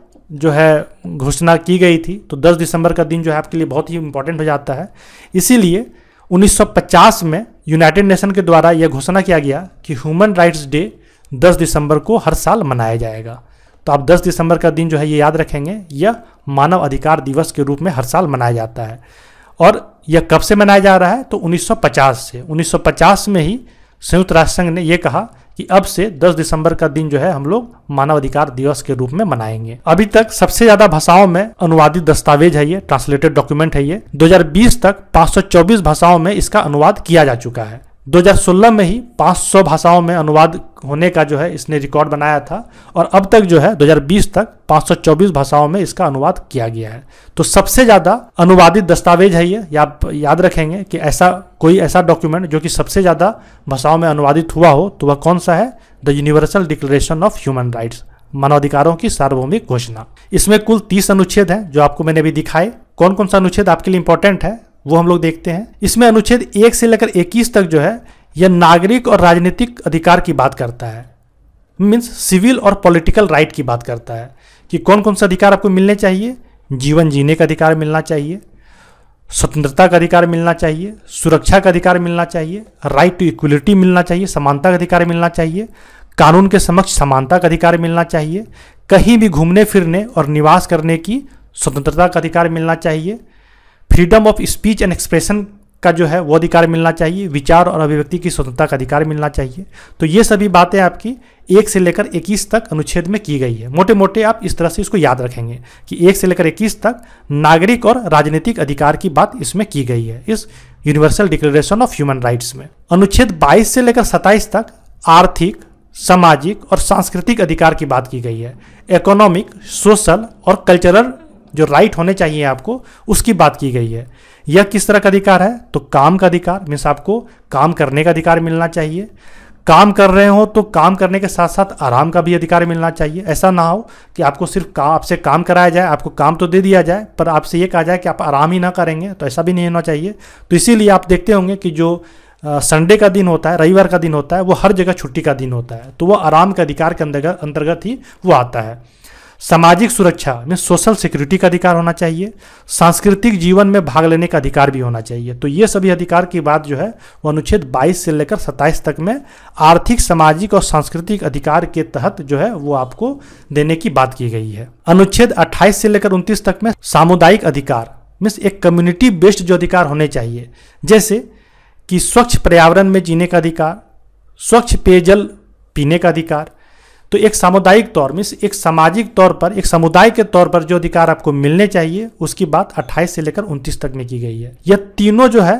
जो है घोषणा की गई थी तो 10 दिसंबर का दिन जो है आपके लिए बहुत ही इंपॉर्टेंट हो जाता है इसीलिए 1950 में यूनाइटेड नेशन के द्वारा यह घोषणा किया गया कि ह्यूमन राइट्स डे 10 दिसंबर को हर साल मनाया जाएगा तो आप 10 दिसंबर का दिन जो है ये याद रखेंगे यह मानव अधिकार दिवस के रूप में हर साल मनाया जाता है और यह कब से मनाया जा रहा है तो 1950 से 1950 में ही संयुक्त राष्ट्र संघ ने यह कहा कि अब से 10 दिसंबर का दिन जो है हम लोग मानवाधिकार दिवस के रूप में मनाएंगे अभी तक सबसे ज्यादा भाषाओं में अनुवादित दस्तावेज है ये ट्रांसलेटेड डॉक्यूमेंट है ये 2020 तक 524 भाषाओं में इसका अनुवाद किया जा चुका है 2016 में ही 500 भाषाओं में अनुवाद होने का जो है इसने रिकॉर्ड बनाया था और अब तक जो है 2020 तक 524 भाषाओं में इसका अनुवाद किया गया है तो सबसे ज़्यादा अनुवादित दस्तावेज है ये या आप याद रखेंगे कि ऐसा कोई ऐसा डॉक्यूमेंट जो कि सबसे ज़्यादा भाषाओं में अनुवादित हुआ हो तो वह कौन सा है the universal declaration of human rights मानवाधिकारों की सार्वभौमिक घोषणा इसमें कुल तीस अनुच्छेद हैं जो आपको मैंने अभी दिखाए कौन कौन सा अनुच्छेद आपके लिए इंपॉर्टेंट है वो हम लोग देखते हैं इसमें अनुच्छेद एक से लेकर इक्कीस तक जो है यह नागरिक और राजनीतिक अधिकार की बात करता है मीन्स सिविल और पॉलिटिकल राइट की बात करता है कि कौन कौन से अधिकार आपको मिलने चाहिए जीवन जीने का अधिकार मिलना चाहिए स्वतंत्रता का अधिकार मिलना चाहिए सुरक्षा का अधिकार मिलना चाहिए राइट टू इक्वलिटी मिलना चाहिए समानता का अधिकार मिलना चाहिए कानून के समक्ष समानता का अधिकार मिलना चाहिए कहीं भी घूमने फिरने और निवास करने की स्वतंत्रता का अधिकार मिलना चाहिए freedom of speech and expression का जो है वो अधिकार मिलना चाहिए विचार और अभिव्यक्ति की स्वतंत्रता का अधिकार मिलना चाहिए तो ये सभी बातें आपकी एक से लेकर इक्कीस तक अनुच्छेद में की गई है मोटे मोटे आप इस तरह से इसको याद रखेंगे कि एक से लेकर इक्कीस तक नागरिक और राजनीतिक अधिकार की बात इसमें की गई है इस universal declaration of human rights में अनुच्छेद बाईस से लेकर सत्ताईस तक आर्थिक सामाजिक और सांस्कृतिक अधिकार की बात की गई है इकोनॉमिक सोशल और कल्चरल जो राइट होने चाहिए आपको उसकी बात की गई है यह किस तरह का अधिकार है तो काम का अधिकार मीन्स आपको काम करने का अधिकार मिलना चाहिए काम कर रहे हो तो काम करने के साथ साथ आराम का भी अधिकार मिलना चाहिए ऐसा ना हो कि आपको सिर्फ का आपसे काम कराया जाए आपको काम तो दे दिया जाए पर आपसे ये कहा जाए कि आप आराम ही ना करेंगे तो ऐसा भी नहीं होना चाहिए तो इसीलिए आप देखते होंगे कि जो संडे का दिन होता है रविवार का दिन होता है वो हर जगह छुट्टी का दिन होता है तो वो आराम के अधिकार के अंतर्गत ही वो आता है सामाजिक सुरक्षा में सोशल सिक्योरिटी का अधिकार होना चाहिए सांस्कृतिक जीवन में भाग लेने का अधिकार भी होना चाहिए तो ये सभी अधिकार की बात जो है वो अनुच्छेद 22 से लेकर 27 तक में आर्थिक सामाजिक और सांस्कृतिक अधिकार के तहत जो है वो आपको देने की बात की गई है अनुच्छेद अट्ठाईस से लेकर उनतीस तक में सामुदायिक अधिकार मीन्स एक कम्युनिटी बेस्ड जो अधिकार होने चाहिए जैसे कि स्वच्छ पर्यावरण में जीने का अधिकार स्वच्छ पेयजल पीने का अधिकार तो एक सामुदायिक तौर में एक सामाजिक तौर पर एक समुदाय के तौर पर जो अधिकार आपको मिलने चाहिए उसकी बात 28 से लेकर 29 तक में की गई है यह तीनों जो है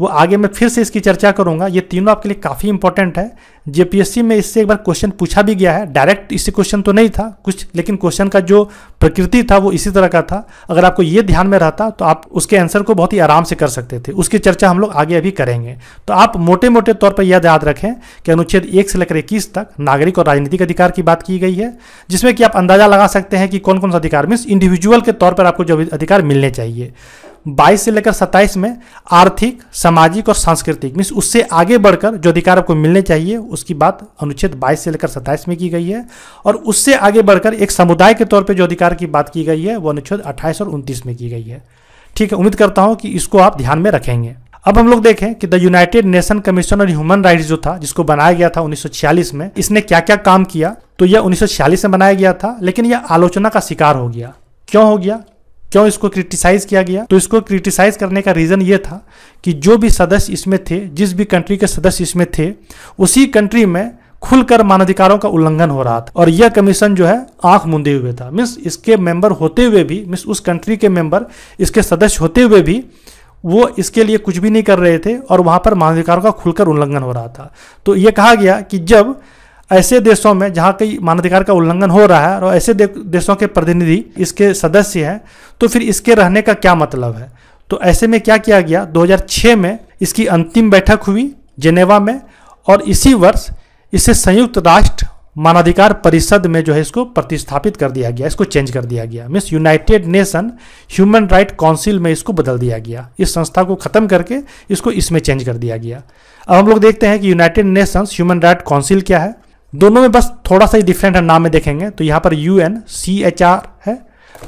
वो आगे मैं फिर से इसकी चर्चा करूंगा ये तीनों आपके लिए काफ़ी इंपॉर्टेंट है जेपीएससी में इससे एक बार क्वेश्चन पूछा भी गया है डायरेक्ट इससे क्वेश्चन तो नहीं था कुछ लेकिन क्वेश्चन का जो प्रकृति था वो इसी तरह का था अगर आपको ये ध्यान में रहता तो आप उसके आंसर को बहुत ही आराम से कर सकते थे उसकी चर्चा हम लोग आगे अभी करेंगे तो आप मोटे मोटे तौर पर यह याद रखें कि अनुच्छेद एक से लेकर इक्कीस तक नागरिक और राजनीतिक अधिकार की बात की गई है जिसमें कि आप अंदाजा लगा सकते हैं कि कौन कौन सा अधिकार मीन्स इंडिविजुअल के तौर पर आपको जो अधिकार मिलने चाहिए 22 से लेकर 27 में आर्थिक सामाजिक और सांस्कृतिक मीन्स उससे आगे बढ़कर जो अधिकार आपको मिलने चाहिए उसकी बात अनुच्छेद 22 से लेकर 27 में की गई है और उससे आगे बढ़कर एक समुदाय के तौर पे जो अधिकार की बात की गई है वो अनुच्छेद 28 और 29 में की गई है ठीक है उम्मीद करता हूँ कि इसको आप ध्यान में रखेंगे अब हम लोग देखें कि the united nation commission on human right जो था जिसको बनाया गया था उन्नीस में इसने क्या क्या काम किया तो यह उन्नीस में बनाया गया था लेकिन यह आलोचना का शिकार हो गया क्यों हो गया क्यों इसको क्रिटिसाइज किया गया तो इसको क्रिटिसाइज करने का रीज़न ये था कि जो भी सदस्य इसमें थे जिस भी कंट्री के सदस्य इसमें थे उसी कंट्री में खुलकर मानवाधिकारों का उल्लंघन हो रहा था और यह कमीशन जो है आंख मूंदे हुए था मीन्स इसके मेंबर होते हुए भी मीन्स उस कंट्री के मेंबर इसके सदस्य होते हुए भी वो इसके लिए कुछ भी नहीं कर रहे थे और वहाँ पर मानवाधिकारों का खुलकर उल्लंघन हो रहा था तो ये कहा गया कि जब ऐसे देशों में जहाँ कई मानवाधिकार का उल्लंघन हो रहा है और ऐसे देशों के प्रतिनिधि इसके सदस्य हैं तो फिर इसके रहने का क्या मतलब है तो ऐसे में क्या किया गया 2006 में इसकी अंतिम बैठक हुई जेनेवा में और इसी वर्ष इसे संयुक्त राष्ट्र मानवाधिकार परिषद में जो है इसको प्रतिस्थापित कर दिया गया इसको चेंज कर दिया गया means united nation human right council में इसको बदल दिया गया इस संस्था को खत्म करके इसको इसमें चेंज कर दिया गया अब हम लोग देखते हैं कि united nations human right council क्या है दोनों में बस थोड़ा सा ही डिफरेंट है नाम में देखेंगे तो यहाँ पर U N C H R है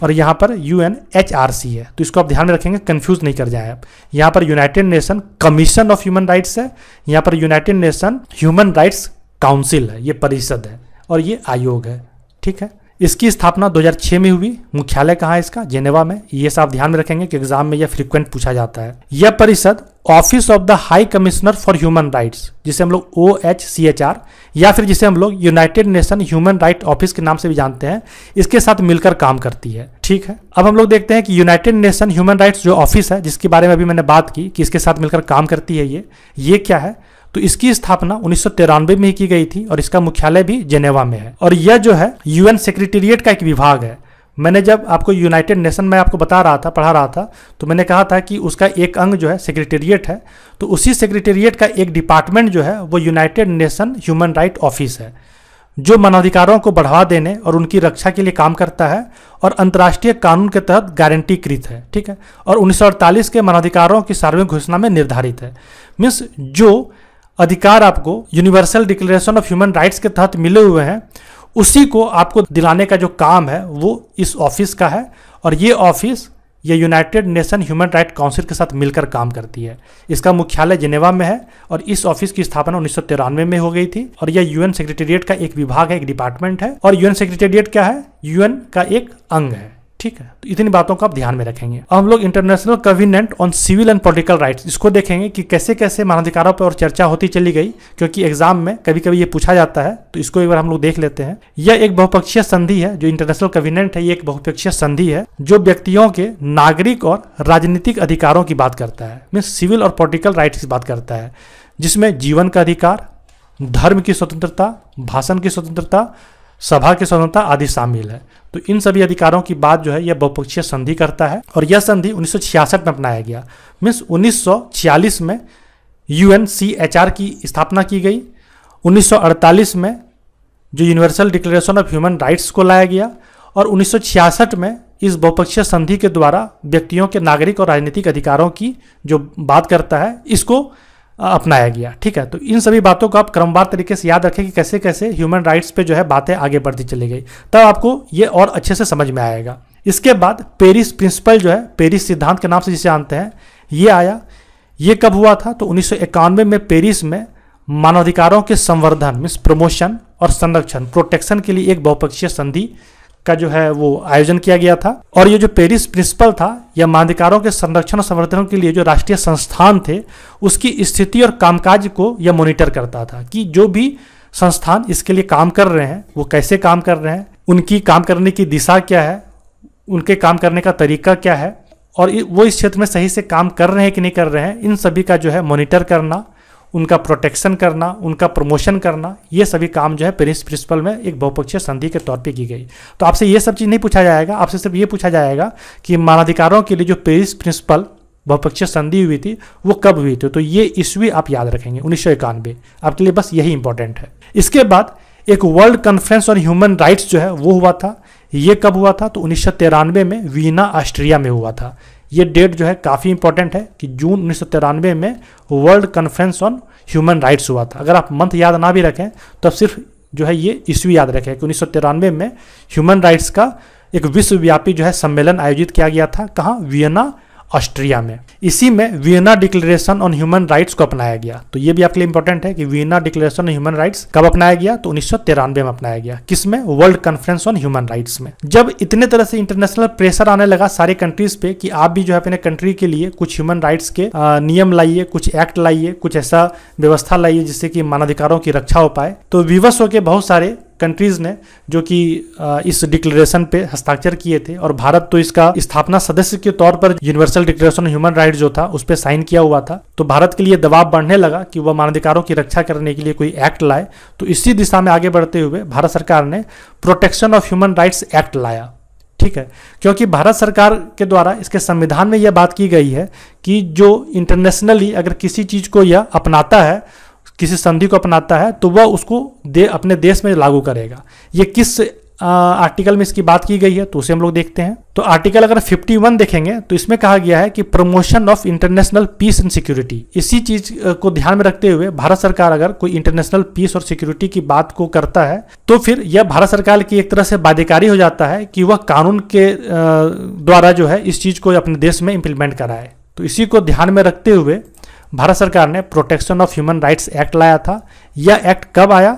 और यहाँ पर U N H R C है तो इसको आप ध्यान में रखेंगे कन्फ्यूज नहीं कर जाए आप यहाँ पर united nation commission of human rights है यहाँ पर united nation human rights council है ये परिषद है और ये आयोग है ठीक है इसकी स्थापना 2006 में हुई मुख्यालय कहाँ है इसका जेनेवा में ये सब ध्यान में रखेंगे कि एग्जाम में यह फ्रीक्वेंट पूछा जाता है यह परिषद office of the high commissioner for human rights जिसे हम लोग O H C H R या फिर जिसे हम लोग united nation human right office के नाम से भी जानते हैं इसके साथ मिलकर काम करती है ठीक है अब हम लोग देखते हैं कि यूनाइटेड नेशन ह्यूमन राइट्स जो ऑफिस है जिसके बारे में अभी मैंने बात की कि इसके साथ मिलकर काम करती है ये ये क्या है तो इसकी स्थापना उन्नीस में ही की गई थी और इसका मुख्यालय भी जेनेवा में है और यह जो है यूएन सेक्रेटेरिएट का एक विभाग है मैंने जब आपको यूनाइटेड नेशन में आपको बता रहा था पढ़ा रहा था तो मैंने कहा था कि उसका एक अंग जो है सेक्रेटेरिएट है तो उसी सेक्रेटेरिएट का एक डिपार्टमेंट जो है वो united nation human right office है जो मानवाधिकारों को बढ़ावा देने और उनकी रक्षा के लिए काम करता है और अंतर्राष्ट्रीय कानून के तहत गारंटीकृत है ठीक है और उन्नीस के मानवाधिकारों की सार्वजनिक घोषणा में निर्धारित है मीन्स जो अधिकार आपको universal declaration of human rights के तहत मिले हुए हैं उसी को आपको दिलाने का जो काम है वो इस ऑफिस का है और ये ऑफिस ये united nation human right council के साथ मिलकर काम करती है इसका मुख्यालय जिनेवा में है और इस ऑफिस की स्थापना उन्नीस में हो गई थी और यह यूएन सेक्रेटेरिएट का एक विभाग है एक डिपार्टमेंट है और यूएन सेक्रेटेरिएट क्या है यूएन का एक अंग है ठीक है तो इतनी बातों को आप ध्यान में रखेंगे हम लोग international covenant on civil and political rights इसको देखेंगे कि कैसे कैसे मानवाधिकारों पर चर्चा होती चली गई क्योंकि एग्जाम में कभी कभी ये पूछा जाता है तो इसको एक बार हम लोग देख लेते हैं यह एक बहुपक्षीय संधि है जो इंटरनेशनल कविनेंट है ये एक बहुपक्षीय संधि है जो व्यक्तियों के नागरिक और राजनीतिक अधिकारों की बात करता है मीन सिविल और पोलिटिकल राइट की बात करता है जिसमें जीवन का अधिकार धर्म की स्वतंत्रता भाषण की स्वतंत्रता सभा की स्वतंत्रता आदि शामिल है तो इन सभी अधिकारों की बात जो है यह बहुपक्षीय संधि करता है और यह संधि 1966 में अपनाया गया मीन्स 1946 में यू की स्थापना की गई 1948 में जो universal declaration of human rights को लाया गया और 1966 में इस बहुपक्षीय संधि के द्वारा व्यक्तियों के नागरिक और राजनीतिक अधिकारों की जो बात करता है इसको अपनाया गया ठीक है तो इन सभी बातों को आप क्रमवार तरीके से याद रखें कि कैसे कैसे ह्यूमन राइट्स पे जो है बातें आगे बढ़ती चली गई तब आपको ये और अच्छे से समझ में आएगा इसके बाद पेरिस प्रिंसिपल जो है पेरिस सिद्धांत के नाम से जिसे जानते हैं ये आया ये कब हुआ था तो उन्नीस में पेरिस में मानवाधिकारों के संवर्धन मीन्स प्रमोशन और संरक्षण प्रोटेक्शन के लिए एक बहुपक्षीय संधि का जो है वो आयोजन किया गया था और ये जो पेरिस प्रिंसिपल था या मानधिकारों के संरक्षण और संवर्धन के लिए जो राष्ट्रीय संस्थान थे उसकी स्थिति और कामकाज को यह मॉनिटर करता था कि जो भी संस्थान इसके लिए काम कर रहे हैं वो कैसे काम कर रहे हैं उनकी काम करने की दिशा क्या है उनके काम करने का तरीका क्या है और वो इस क्षेत्र में सही से काम कर रहे हैं कि नहीं कर रहे हैं इन सभी का जो है मॉनिटर करना उनका प्रोटेक्शन करना उनका प्रमोशन करना ये सभी काम जो है प्रिंस प्रिंसिपल में एक बहुपक्षीय संधि के तौर पे की गई तो आपसे ये सब चीज़ नहीं पूछा जाएगा आपसे सिर्फ ये पूछा जाएगा कि मानवाधिकारों के लिए जो पेरिस प्रिंसिपल बहुपक्षीय संधि हुई थी वो कब हुई थी तो ये ईस्वी आप याद रखेंगे उन्नीस आपके लिए बस यही इंपॉर्टेंट है इसके बाद एक world conference on human rights जो है वो हुआ था ये कब हुआ था तो उन्नीस में वीना ऑस्ट्रिया में हुआ था ये डेट जो है काफ़ी इंपॉर्टेंट है कि जून उन्नीस में world conference on human rights हुआ था अगर आप मंथ याद ना भी रखें तो सिर्फ जो है ये इश्यू याद रखें कि उन्नीस में ह्यूमन राइट्स का एक विश्वव्यापी जो है सम्मेलन आयोजित किया गया था कहाँ वियना ऑस्ट्रिया में इसी में Vienna declaration on human rights को अपनाया गया तो ये भी आपके लिए इंपॉर्टेंट है कि Vienna declaration on human rights कब अपनाया गया तो उन्नीस में अपनाया गया किसमें world conference on human rights में जब इतने तरह से इंटरनेशनल प्रेशर आने लगा सारे कंट्रीज पे कि आप भी जो है अपने कंट्री के लिए कुछ ह्यूमन राइट्स के नियम लाइए कुछ एक्ट लाइए कुछ ऐसा व्यवस्था लाइए जिससे कि मानवाधिकारों की रक्षा हो पाए तो विवश होकर बहुत सारे कंट्रीज़ ने जो कि इस डिक्लेरेशन पे हस्ताक्षर किए थे और भारत तो इसका स्थापना सदस्य के तौर पर यूनिवर्सल डिक्लेरेशन ह्यूमन राइट जो था उस पर साइन किया हुआ था तो भारत के लिए दबाव बढ़ने लगा कि वह मानवाधिकारों की रक्षा करने के लिए कोई एक्ट लाए तो इसी दिशा में आगे बढ़ते हुए भारत सरकार ने protection of human rights act लाया ठीक है क्योंकि भारत सरकार के द्वारा इसके संविधान में यह बात की गई है कि जो इंटरनेशनली अगर किसी चीज़ को यह अपनाता है किसी संधि को अपनाता है तो वह उसको दे अपने देश में लागू करेगा ये किस आर्टिकल में इसकी बात की गई है तो उसे हम लोग देखते हैं तो आर्टिकल अगर 51 देखेंगे तो इसमें कहा गया है कि promotion of international peace and security इसी चीज को ध्यान में रखते हुए भारत सरकार अगर कोई इंटरनेशनल पीस और सिक्योरिटी की बात को करता है तो फिर यह भारत सरकार की एक तरह से बाध्यकारी हो जाता है कि वह कानून के द्वारा जो है इस चीज को अपने देश में इम्प्लीमेंट कराए तो इसी को ध्यान में रखते हुए भारत सरकार ने protection of human rights act लाया था यह एक्ट कब आया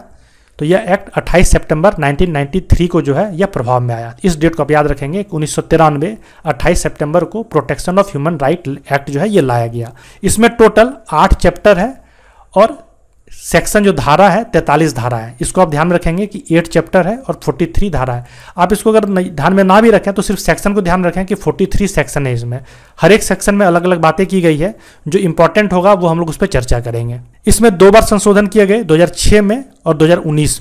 तो यह एक्ट 28 सितंबर 1993 को जो है यह प्रभाव में आया इस डेट को आप याद रखेंगे उन्नीस सौ तिरानवे अट्ठाईस को protection of human right act जो है यह लाया गया इसमें टोटल आठ चैप्टर है और सेक्शन जो धारा है तैंतालीस धारा है इसको आप ध्यान में रखेंगे कि एट चैप्टर है और फोर्टी थ्री धारा है आप इसको अगर ध्यान में ना भी रखें तो सिर्फ सेक्शन को ध्यान रखें कि फोर्टी थ्री सेक्शन है इसमें हर एक सेक्शन में अलग अलग बातें की गई है जो इंपॉर्टेंट होगा वो हम लोग उस पर चर्चा करेंगे इसमें दो बार संशोधन किए गए दो में और दो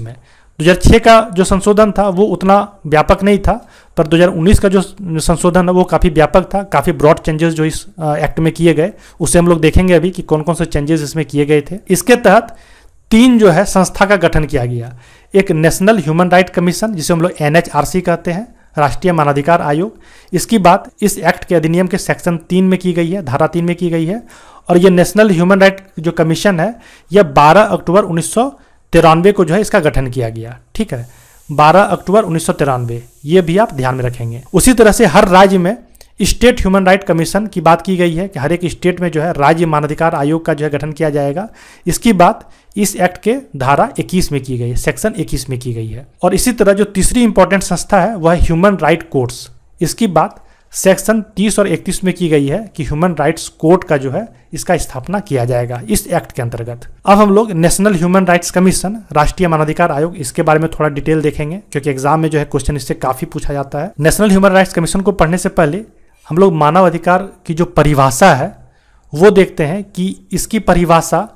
में दो का जो संशोधन था वो उतना व्यापक नहीं था पर 2019 का जो संशोधन है वो काफ़ी व्यापक था काफ़ी ब्रॉड चेंजेस जो इस एक्ट में किए गए उसे हम लोग देखेंगे अभी कि कौन कौन से चेंजेस इसमें किए गए थे इसके तहत तीन जो है संस्था का गठन किया गया एक नेशनल ह्यूमन राइट कमीशन जिसे हम लोग एन कहते हैं राष्ट्रीय मानवाधिकार आयोग इसकी बात इस एक्ट के अधिनियम के सेक्शन तीन में की गई है धारा तीन में की गई है और ये नेशनल ह्यूमन राइट जो कमीशन है यह 12 अक्टूबर उन्नीस को जो है इसका गठन किया गया ठीक है 12 अक्टूबर उन्नीस ये भी आप ध्यान में रखेंगे उसी तरह से हर राज्य में स्टेट ह्यूमन राइट कमीशन की बात की गई है कि हर एक स्टेट में जो है राज्य मानवाधिकार आयोग का जो है गठन किया जाएगा इसकी बात इस एक्ट के धारा 21 में की गई है सेक्शन 21 में की गई है और इसी तरह जो तीसरी इंपॉर्टेंट संस्था है वह ह्यूमन राइट कोर्ट्स इसकी बात सेक्शन 30 और 31 में की गई है कि ह्यूमन राइट्स कोर्ट का जो है इसका स्थापना किया जाएगा इस एक्ट के अंतर्गत अब हम लोग नेशनल ह्यूमन राइट्स कमीशन राष्ट्रीय मानवाधिकार आयोग इसके बारे में थोड़ा डिटेल देखेंगे क्योंकि एग्जाम में जो है क्वेश्चन इससे काफी पूछा जाता है नेशनल ह्यूमन राइट्स कमीशन को पढ़ने से पहले हम लोग मानव अधिकार की जो परिभाषा है वो देखते हैं कि इसकी परिभाषा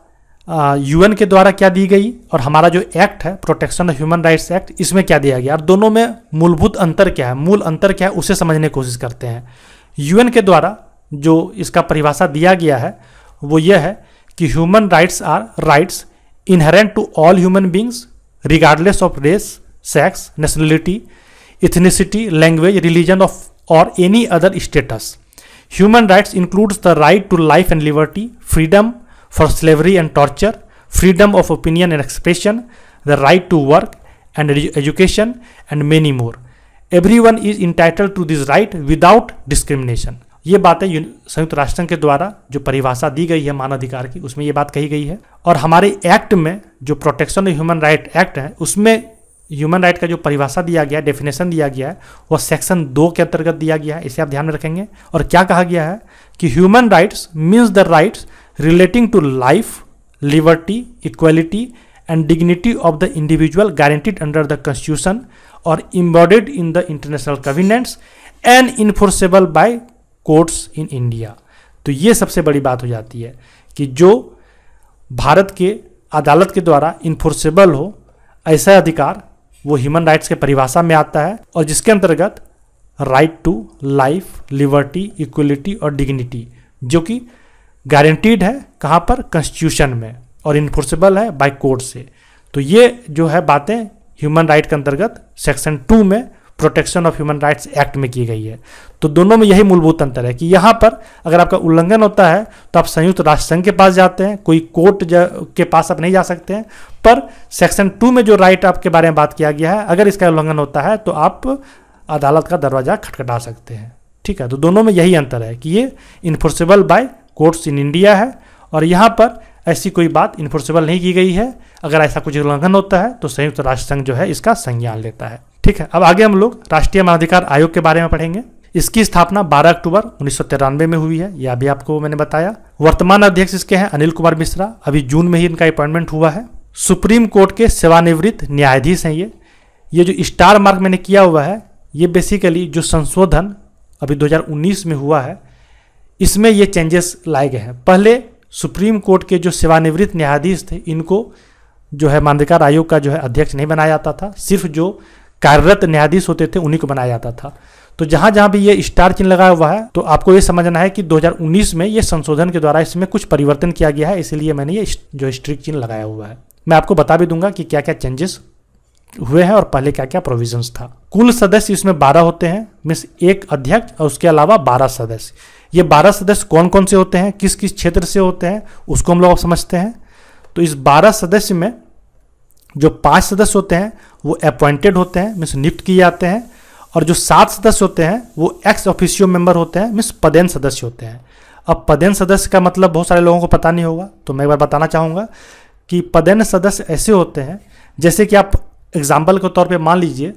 यूएन के द्वारा क्या दी गई और हमारा जो एक्ट है protection of human rights act इसमें क्या दिया गया और दोनों में मूलभूत अंतर क्या है मूल अंतर क्या है उसे समझने की कोशिश करते हैं यूएन के द्वारा जो इसका परिभाषा दिया गया है वो यह है कि human rights are rights inherent to all human beings regardless of race sex nationality ethnicity language religion of or any other status human rights includes the right to life and liberty freedom for slavery and torture, freedom of opinion and expression, the right to work and edu education, and many more. One is entitle to this right without discrimination ये बातें संयुक्त राष्ट्र संघ के द्वारा जो परिभाषा दी गई है मानवाधिकार की उसमें ये बात कही गई है और हमारे एक्ट में जो protection of human right act है उसमें ह्यूमन राइट का जो परिभाषा दिया गया है डेफिनेशन दिया गया है वह सेक्शन दो के अंतर्गत दिया गया है इसे आप ध्यान में रखेंगे और क्या कहा गया है कि human rights means the rights relating to life, liberty, equality, and dignity of the individual guaranteed under the Constitution or embodied in the international covenants and enforceable by courts in india तो ये सबसे बड़ी बात हो जाती है कि जो भारत के अदालत के द्वारा इन्फोर्सेबल हो ऐसा अधिकार वो ह्यूमन राइट्स के परिभाषा में आता है और जिसके अंतर्गत right to life liberty equality और डिग्निटी जो कि गारंटीड है कहाँ पर कॉन्स्टिट्यूशन में और इन्फोर्सेबल है बाय कोर्ट से तो ये जो है बातें ह्यूमन राइट के अंतर्गत सेक्शन टू में protection of human rights act में की गई है तो दोनों में यही मूलभूत अंतर है कि यहाँ पर अगर आपका उल्लंघन होता है तो आप संयुक्त राष्ट्र संघ के पास जाते हैं कोई कोर्ट के पास आप नहीं जा सकते हैं पर सेक्शन टू में जो राइट आपके बारे में बात किया गया है अगर इसका उल्लंघन होता है तो आप अदालत का दरवाज़ा खटखटा सकते हैं ठीक है तो दोनों में यही अंतर है कि ये enforceable by courts in India है और यहाँ पर ऐसी कोई बात इन्फोर्सेबल नहीं की गई है अगर ऐसा कुछ उल्लंघन होता है तो संयुक्त राष्ट्र संघ जो है इसका संज्ञान लेता है ठीक है अब आगे हम लोग राष्ट्रीय मानवाधिकार आयोग के बारे में पढ़ेंगे इसकी स्थापना 12 अक्टूबर उन्नीस में हुई है यह अभी आपको मैंने बताया वर्तमान अध्यक्ष इसके हैं अनिल कुमार मिश्रा अभी जून में ही इनका अपॉइंटमेंट हुआ है सुप्रीम कोर्ट के सेवानिवृत्त न्यायाधीश हैं ये ये जो स्टार मार्क मैंने किया हुआ है ये बेसिकली जो संशोधन अभी 2019 में हुआ है इसमें ये चेंजेस लाए गए हैं पहले सुप्रीम कोर्ट के जो सेवानिवृत्त न्यायाधीश थे इनको जो है मानवाधिकार आयोग का जो है अध्यक्ष नहीं बनाया जाता था सिर्फ जो कार्यरत न्यायाधीश होते थे उन्हीं को बनाया जाता था तो जहां जहां भी ये स्टार चिन्ह लगाया हुआ है तो आपको ये समझना है कि 2019 में ये संशोधन के द्वारा इसमें कुछ परिवर्तन किया गया है इसीलिए मैंने ये जो स्ट्रिक चिन्ह लगाया हुआ है मैं आपको बता भी दूंगा कि क्या क्या चेंजेस हुए हैं और पहले क्या क्या प्रोविजंस था कुल सदस्य इसमें बारह होते हैं मीन्स एक अध्यक्ष और उसके अलावा बारह सदस्य ये बारह सदस्य कौन कौन से होते हैं किस किस क्षेत्र से होते हैं उसको हम लोग समझते हैं तो इस बारह सदस्य में जो पांच सदस्य होते हैं वो अपॉइंटेड होते हैं मीन्स नियुक्त किए जाते हैं और जो सात सदस्य होते हैं वो एक्स ऑफिशियो मेंबर होते हैं मीन्स पदेन सदस्य होते हैं अब पदेन सदस्य का मतलब बहुत सारे लोगों को पता नहीं होगा तो मैं एक बार बताना चाहूँगा कि पदेन सदस्य ऐसे होते हैं जैसे कि आप एग्जाम्पल के तौर पर मान लीजिए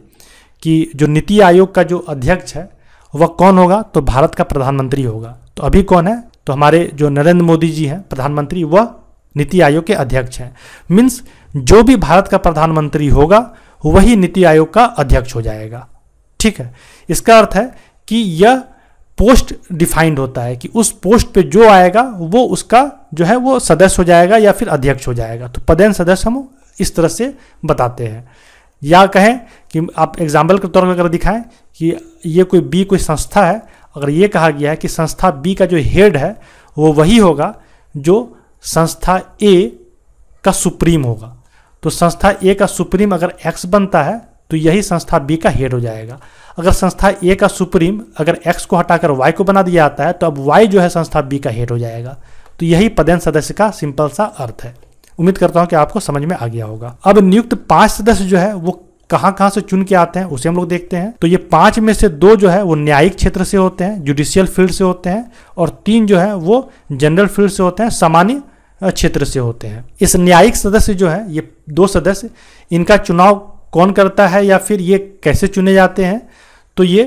कि जो नीति आयोग का जो अध्यक्ष है वह कौन होगा तो भारत का प्रधानमंत्री होगा तो अभी कौन है तो हमारे जो नरेंद्र मोदी जी हैं प्रधानमंत्री वह नीति आयोग के अध्यक्ष हैं मीन्स जो भी भारत का प्रधानमंत्री होगा वही नीति आयोग का अध्यक्ष हो जाएगा ठीक है इसका अर्थ है कि यह पोस्ट डिफाइंड होता है कि उस पोस्ट पे जो आएगा वो उसका जो है वो सदस्य हो जाएगा या फिर अध्यक्ष हो जाएगा तो पदेन सदस्य हम इस तरह से बताते हैं या कहें कि आप एग्जाम्पल के तौर पर अगर दिखाएं कि ये कोई बी कोई संस्था है अगर ये कहा गया है कि संस्था बी का जो हेड है वो वही होगा जो संस्था ए का सुप्रीम होगा तो संस्था ए का सुप्रीम अगर एक्स बनता है तो यही संस्था बी का हेड हो जाएगा अगर संस्था ए का सुप्रीम अगर एक्स को हटाकर वाई को बना दिया जाता है तो अब वाई जो है संस्था बी का हेड हो जाएगा तो यही पदेन सदस्य का सिंपल सा अर्थ है उम्मीद करता हूँ कि आपको समझ में आ गया होगा अब नियुक्त पांच सदस्य जो है वो कहां कहां से चुन के आते हैं उसे हम लोग देखते हैं तो ये पांच में से दो जो है वो न्यायिक क्षेत्र से होते हैं जुडिशियल फील्ड से होते हैं और तीन जो है वो जनरल फील्ड से होते हैं सामान्य क्षेत्र से होते हैं इस न्यायिक सदस्य जो है ये दो सदस्य इनका चुनाव कौन करता है या फिर ये कैसे चुने जाते हैं तो ये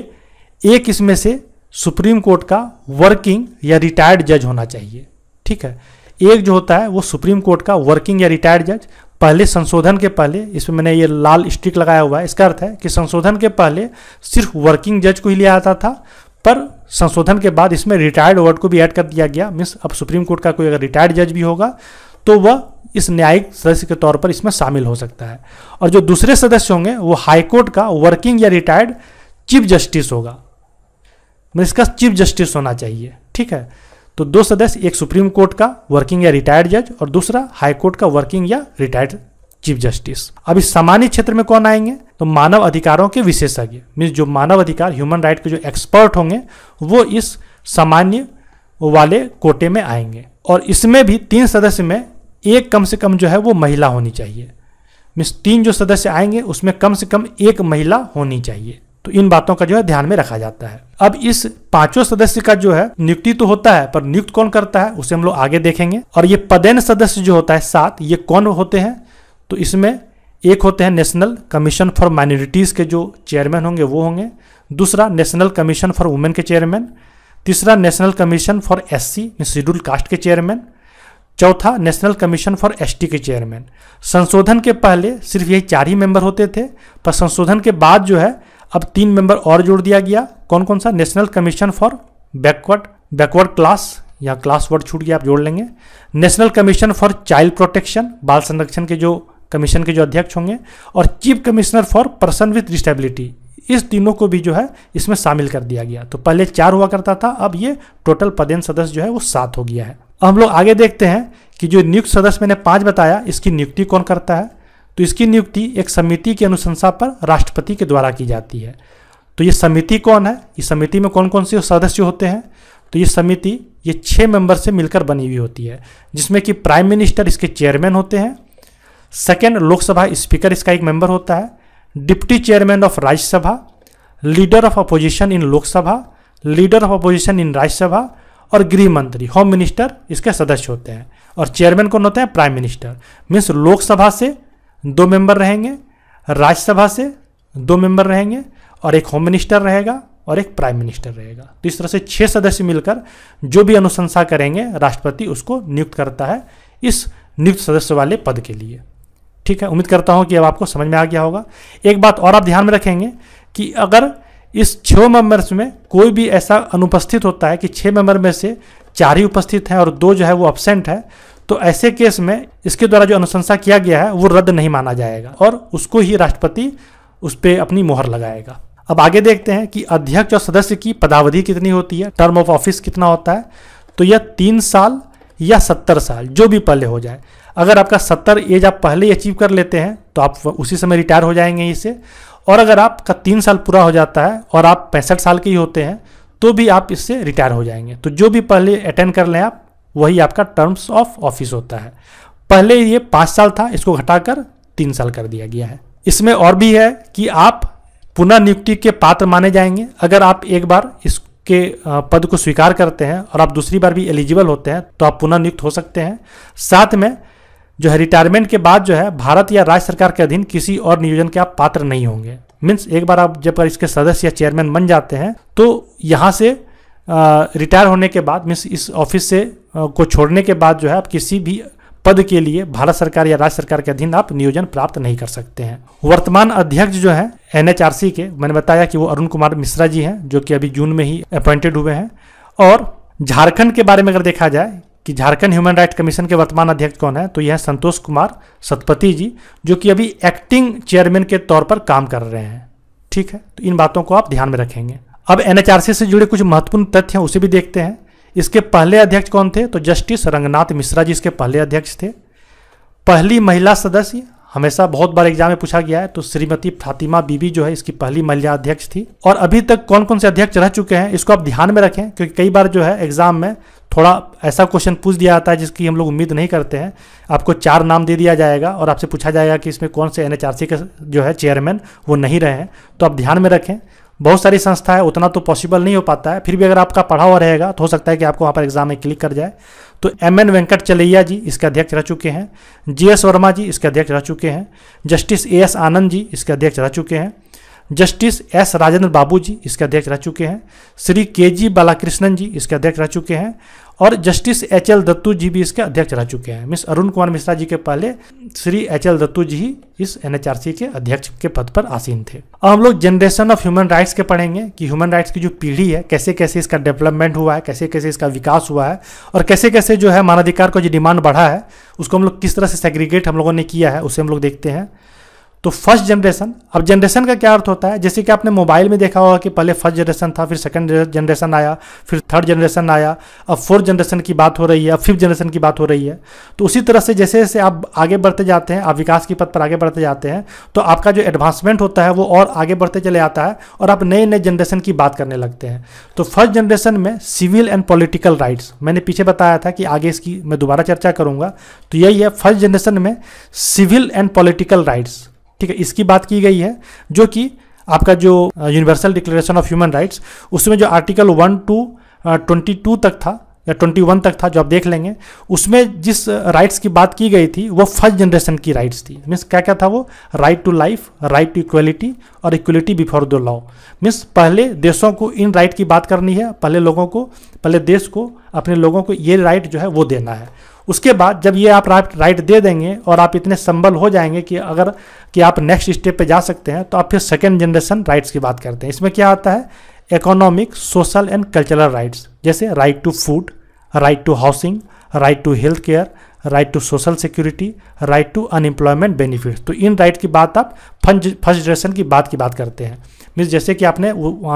एक इसमें से सुप्रीम कोर्ट का वर्किंग या रिटायर्ड जज होना चाहिए ठीक है एक जो होता है वो सुप्रीम कोर्ट का वर्किंग या रिटायर्ड जज पहले संशोधन के पहले इसमें मैंने ये लाल स्टिक लगाया हुआ है इसका अर्थ है कि संशोधन के पहले सिर्फ वर्किंग जज को ही लिया जाता था पर संशोधन के बाद इसमें रिटायर्ड वर्ड को भी ऐड कर दिया गया मीन्स अब सुप्रीम कोर्ट का कोई अगर रिटायर्ड जज भी होगा तो वह इस न्यायिक सदस्य के तौर पर इसमें शामिल हो सकता है और जो दूसरे सदस्य होंगे वो हाईकोर्ट का वर्किंग या रिटायर्ड चीफ जस्टिस होगा इसका चीफ जस्टिस होना चाहिए ठीक है तो दो सदस्य एक सुप्रीम कोर्ट का वर्किंग या रिटायर्ड जज और दूसरा हाई कोर्ट का वर्किंग या रिटायर्ड चीफ जस्टिस अब इस सामान्य क्षेत्र में कौन आएंगे तो मानव अधिकारों के विशेषज्ञ मीन्स जो मानव अधिकार ह्यूमन राइट के जो एक्सपर्ट होंगे वो इस सामान्य वाले कोटे में आएंगे और इसमें भी तीन सदस्य में एक कम से कम जो है वो महिला होनी चाहिए मीन्स तीन जो सदस्य आएंगे उसमें कम से कम एक महिला होनी चाहिए तो इन बातों का जो है ध्यान में रखा जाता है अब इस पांचों सदस्य का जो है नियुक्ति तो होता है पर नियुक्त कौन करता है उसे हम लोग आगे देखेंगे और ये पदेन सदस्य जो होता है सात ये कौन होते हैं तो इसमें एक होते हैं नेशनल कमीशन फॉर माइनॉरिटीज़ के जो चेयरमैन होंगे वो होंगे दूसरा नेशनल कमीशन फॉर वुमेन के चेयरमैन तीसरा national commission for S C scheduled caste के चेयरमैन चौथा नेशनल कमीशन फॉर एसटी के चेयरमैन संशोधन के पहले सिर्फ यही चार ही मेंबर होते थे पर संशोधन के बाद जो है अब तीन मेंबर और जोड़ दिया गया कौन कौन सा national commission for backward backward class या क्लास वर्ड छूट गया आप जोड़ लेंगे national commission for child protection बाल संरक्षण के जो कमीशन के जो अध्यक्ष होंगे और chief commissioner for person with disability इस तीनों को भी जो है इसमें शामिल कर दिया गया तो पहले चार हुआ करता था अब ये टोटल पदेन सदस्य जो है वो सात हो गया है हम लोग आगे देखते हैं कि जो नियुक्त सदस्य मैंने पांच बताया इसकी नियुक्ति कौन करता है तो इसकी नियुक्ति एक समिति की अनुशंसा पर राष्ट्रपति के द्वारा की जाती है तो ये समिति कौन है इस समिति में कौन कौन से सदस्य होते हैं तो ये समिति ये छः मेंबर से मिलकर बनी हुई होती है जिसमें कि प्राइम मिनिस्टर इसके चेयरमैन होते हैं सेकेंड लोकसभा स्पीकर इसका एक मेंबर होता है deputy chairman of Rajya Sabha leader of opposition in Lok Sabha leader of opposition in Rajya Sabha और गृह मंत्री होम मिनिस्टर इसके सदस्य होते हैं और चेयरमैन कौन होते हैं प्राइम मिनिस्टर मीन्स लोकसभा से दो मेंबर रहेंगे राज्यसभा से दो मेंबर रहेंगे और एक होम मिनिस्टर रहेगा और एक प्राइम मिनिस्टर रहेगा तो इस तरह से छह सदस्य मिलकर जो भी अनुशंसा करेंगे राष्ट्रपति उसको नियुक्त करता है इस नियुक्त सदस्य वाले पद के लिए ठीक है उम्मीद करता हूँ कि अब आपको समझ में आ गया होगा एक बात और आप ध्यान में रखेंगे कि अगर इस छह मेंबर्स में कोई भी ऐसा अनुपस्थित होता है कि छह मेंबर में से चार ही उपस्थित हैं और दो जो है वो अपसेंट है तो ऐसे केस में इसके द्वारा जो अनुशंसा किया गया है वो रद्द नहीं माना जाएगा और उसको ही राष्ट्रपति उस पर अपनी मोहर लगाएगा अब आगे देखते हैं कि अध्यक्ष और सदस्य की पदावधि कितनी होती है टर्म ऑफ ऑफिस कितना होता है तो यह तीन साल या सत्तर साल जो भी पहले हो जाए अगर आपका सत्तर एज आप पहले ही अचीव कर लेते हैं तो आप उसी समय रिटायर हो जाएंगे इससे और अगर आपका तीन साल पूरा हो जाता है और आप पैंसठ साल के ही होते हैं तो भी आप इससे रिटायर हो जाएंगे तो जो भी पहले अटेंड कर लें आप वही आपका टर्म्स ऑफ ऑफिस होता है पहले ये पाँच साल था इसको घटाकर तीन साल कर दिया गया है इसमें और भी है कि आप पुनः नियुक्ति के पात्र माने जाएंगे अगर आप एक बार इसके पद को स्वीकार करते हैं और आप दूसरी बार भी एलिजिबल होते हैं तो आप पुनः नियुक्त हो सकते हैं साथ में जो है रिटायरमेंट के बाद जो है भारत या राज्य सरकार के अधीन किसी और नियोजन के आप पात्र नहीं होंगे मीन्स एक बार आप जब इसके सदस्य या चेयरमैन बन जाते हैं तो यहाँ से रिटायर होने के बाद मीन्स इस ऑफिस से आ, को छोड़ने के बाद जो है आप किसी भी पद के लिए भारत सरकार या राज्य सरकार के अधीन आप नियोजन प्राप्त नहीं कर सकते हैं वर्तमान अध्यक्ष जो है एन के मैंने बताया कि वो अरुण कुमार मिश्रा जी हैं जो कि अभी जून में ही अपॉइंटेड हुए हैं और झारखंड के बारे में अगर देखा जाए कि झारखंड ह्यूमन राइट कमीशन के वर्तमान अध्यक्ष कौन है तो यह है संतोष कुमार सतपति जी जो कि अभी एक्टिंग चेयरमैन के तौर पर काम कर रहे हैं ठीक है तो इन बातों को आप ध्यान में रखेंगे अब एनएचआरसी से जुड़े कुछ महत्वपूर्ण तथ्य हैं उसे भी देखते हैं इसके पहले अध्यक्ष कौन थे तो जस्टिस रंगनाथ मिश्रा जी इसके पहले अध्यक्ष थे पहली महिला सदस्य हमेशा बहुत बार एग्जाम में पूछा गया है तो श्रीमती फातिमा बीबी जो है इसकी पहली महिला अध्यक्ष थी और अभी तक कौन कौन से अध्यक्ष रह चुके हैं इसको आप ध्यान में रखें क्योंकि कई बार जो है एग्जाम में थोड़ा ऐसा क्वेश्चन पूछ दिया जाता है जिसकी हम लोग उम्मीद नहीं करते हैं आपको चार नाम दे दिया जाएगा और आपसे पूछा जाएगा कि इसमें कौन से एन के जो है चेयरमैन वो नहीं रहे हैं तो आप ध्यान में रखें बहुत सारी संस्था है उतना तो पॉसिबल नहीं हो पाता है फिर भी अगर आपका पढ़ा हुआ रहेगा तो हो सकता है कि आपको वहाँ पर एग्जाम में क्लिक कर जाए तो एम एन वेंकट चलैया जी इसके अध्यक्ष रह चुके हैं जी एस वर्मा जी इसके अध्यक्ष रह चुके हैं जस्टिस ए एस आनंद जी इसके अध्यक्ष रह चुके हैं जस्टिस एस राजेंद्र बाबू जी इसके अध्यक्ष रह चुके हैं श्री के जी बालाकृष्णन जी इसके अध्यक्ष रह चुके हैं और justice H L Dattu ji भी इसके अध्यक्ष रह चुके हैं मिस अरुण कुमार मिश्रा जी के पहले श्री एच एल दत्तू जी ही इस एन के अध्यक्ष के पद पर आसीन थे अब हम लोग जनरेशन ऑफ ह्यूमन राइट्स के पढ़ेंगे कि ह्यूमन राइट्स की जो पीढ़ी है कैसे कैसे इसका डेवलपमेंट हुआ है कैसे कैसे इसका विकास हुआ है और कैसे कैसे जो है मानवाधिकार का जो डिमांड बढ़ा है उसको हम लोग किस तरह से सेग्रीगेट हम लोगों ने किया है उसे हम लोग देखते हैं तो फर्स्ट जनरेशन अब जनरेशन का क्या अर्थ होता है जैसे कि आपने मोबाइल में देखा होगा कि पहले फर्स्ट जनरेशन था फिर सेकंड जनरेशन आया फिर थर्ड जनरेशन आया अब फोर्थ जनरेशन की बात हो रही है अब फिफ्थ जनरेशन की बात हो रही है तो उसी तरह से जैसे जैसे आप आगे बढ़ते जाते हैं आप विकास के पथ पर आगे बढ़ते जाते हैं तो आपका जो एडवांसमेंट होता है वो और आगे बढ़ते चले आता है और आप नए नए जनरेशन की बात करने लगते हैं तो फर्स्ट जनरेशन में सिविल एंड पॉलिटिकल राइट्स मैंने पीछे बताया था कि आगे इसकी मैं दोबारा चर्चा करूँगा तो यही है फर्स्ट जनरेशन में सिविल एंड पॉलिटिकल राइट्स ठीक है इसकी बात की गई है जो कि आपका जो universal declaration of human rights उसमें जो article one to twenty two तक था या ट्वेंटी वन तक था जो आप देख लेंगे उसमें जिस राइट्स की बात की गई थी वो फर्स्ट जनरेशन की राइट्स थी मीन्स क्या क्या था वो right to life right to equality और equality before the law means पहले देशों को इन राइट की बात करनी है पहले लोगों को पहले देश को अपने लोगों को ये राइट जो है वो देना है उसके बाद जब ये आप राइट राइट दे देंगे और आप इतने संबल हो जाएंगे कि अगर कि आप नेक्स्ट स्टेप पे जा सकते हैं तो आप फिर सेकेंड जनरेशन राइट्स की बात करते हैं इसमें क्या आता है economic social and cultural rights जैसे right to food right to housing right to health care right to social security right to unemployment benefit तो इन राइट की बात आप फर्स्ट जनरेशन की बात की बात करते हैं मीन्स जैसे कि आपने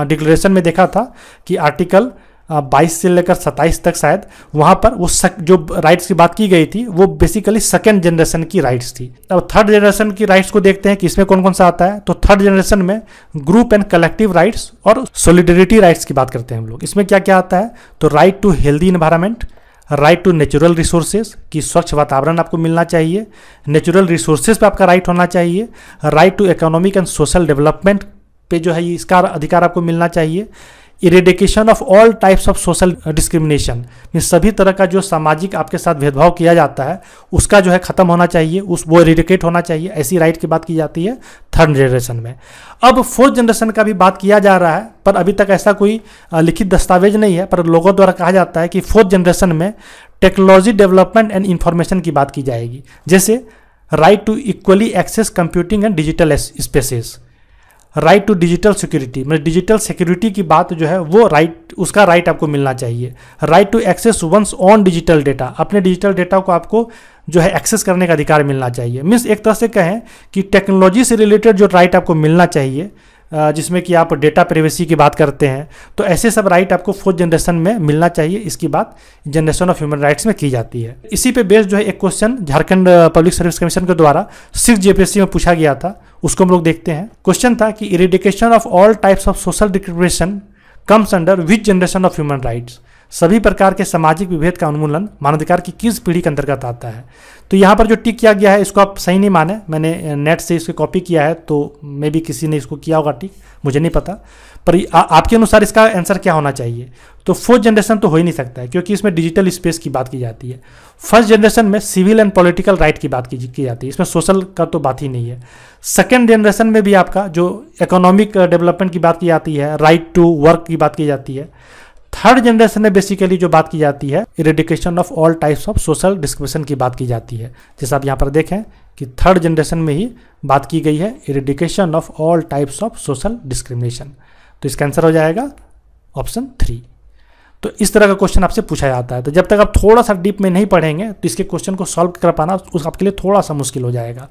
डिक्लेरेशन में देखा था कि आर्टिकल बाईस से लेकर सत्ताईस तक शायद वहाँ पर वो सक, जो राइट्स की बात की गई थी वो बेसिकली सेकेंड जनरेशन की राइट्स थी अब थर्ड जनरेशन की राइट्स को देखते हैं कि इसमें कौन कौन सा आता है तो थर्ड जनरेशन में ग्रुप एंड कलेक्टिव राइट्स और सोलिडरिटी राइट्स की बात करते हैं हम लोग इसमें क्या क्या आता है तो right to healthy environment right to natural resources की स्वच्छ वातावरण आपको मिलना चाहिए नेचुरल रिसोर्सेज पे आपका राइट होना चाहिए right to economic and social development पे जो है इसका अधिकार आपको मिलना चाहिए eradication of all types of social discrimination mean सभी तरह का जो सामाजिक आपके साथ भेदभाव किया जाता है उसका जो है खत्म होना चाहिए उस वो इरेडिकेट होना चाहिए ऐसी राइट की बात की जाती है थर्ड जनरेशन में अब फोर्थ जनरेशन का भी बात किया जा रहा है पर अभी तक ऐसा कोई लिखित दस्तावेज नहीं है पर लोगों द्वारा कहा जाता है कि फोर्थ जनरेशन में टेक्नोलॉजी डेवलपमेंट एंड इन्फॉर्मेशन की बात की जाएगी जैसे right to equally access computing and digital spaces right to digital security मतलब डिजिटल सिक्योरिटी की बात जो है वो राइट उसका राइट आपको मिलना चाहिए right to access one's own digital data अपने डिजिटल डेटा को आपको जो है एक्सेस करने का अधिकार मिलना चाहिए मीन्स एक तरह से कहें कि टेक्नोलॉजी से रिलेटेड जो राइट आपको मिलना चाहिए जिसमें कि आप डेटा प्राइवेसी की बात करते हैं तो ऐसे सब राइट आपको फोर्थ जनरेशन में मिलना चाहिए इसकी बात जनरेशन ऑफ ह्यूमन राइट्स में की जाती है इसी पे बेस्ड जो है एक question Jharkhand public service commission के द्वारा सिक्स जेपीएससी में पूछा गया था उसको हम लोग देखते हैं क्वेश्चन था कि eradication of all types of social discrimination comes under which generation of human rights सभी प्रकार के सामाजिक विभेद का उन्मूलन मानवाधिकार की किस पीढ़ी के अंतर्गत आता है तो यहाँ पर जो टिक किया गया है इसको आप सही नहीं माने मैंने नेट से इसको कॉपी किया है तो मे बी किसी ने इसको किया होगा टिक मुझे नहीं पता पर आ, आपके अनुसार इसका आंसर क्या होना चाहिए तो फोर्थ जनरेशन तो हो ही नहीं सकता है क्योंकि इसमें डिजिटल स्पेस की बात की जाती है फर्स्ट जनरेशन में सिविल एंड पॉलिटिकल राइट की बात की, की जाती है इसमें सोशल का तो बात ही नहीं है सेकेंड जनरेशन में भी आपका जो इकोनॉमिक डेवलपमेंट की बात की जाती है राइट टू वर्क की बात की जाती है थर्ड जनरेशन में बेसिकली जो बात की जाती है eradication of all types of social discrimination की बात की जाती है जैसे आप यहाँ पर देखें कि थर्ड जनरेशन में ही बात की गई है eradication of all types of social discrimination तो इसका आंसर हो जाएगा ऑप्शन थ्री तो इस तरह का क्वेश्चन आपसे पूछा जाता है तो जब तक आप थोड़ा सा डीप में नहीं पढ़ेंगे तो इसके क्वेश्चन को सॉल्व कर पाना उस आपके लिए थोड़ा सा मुश्किल हो जाएगा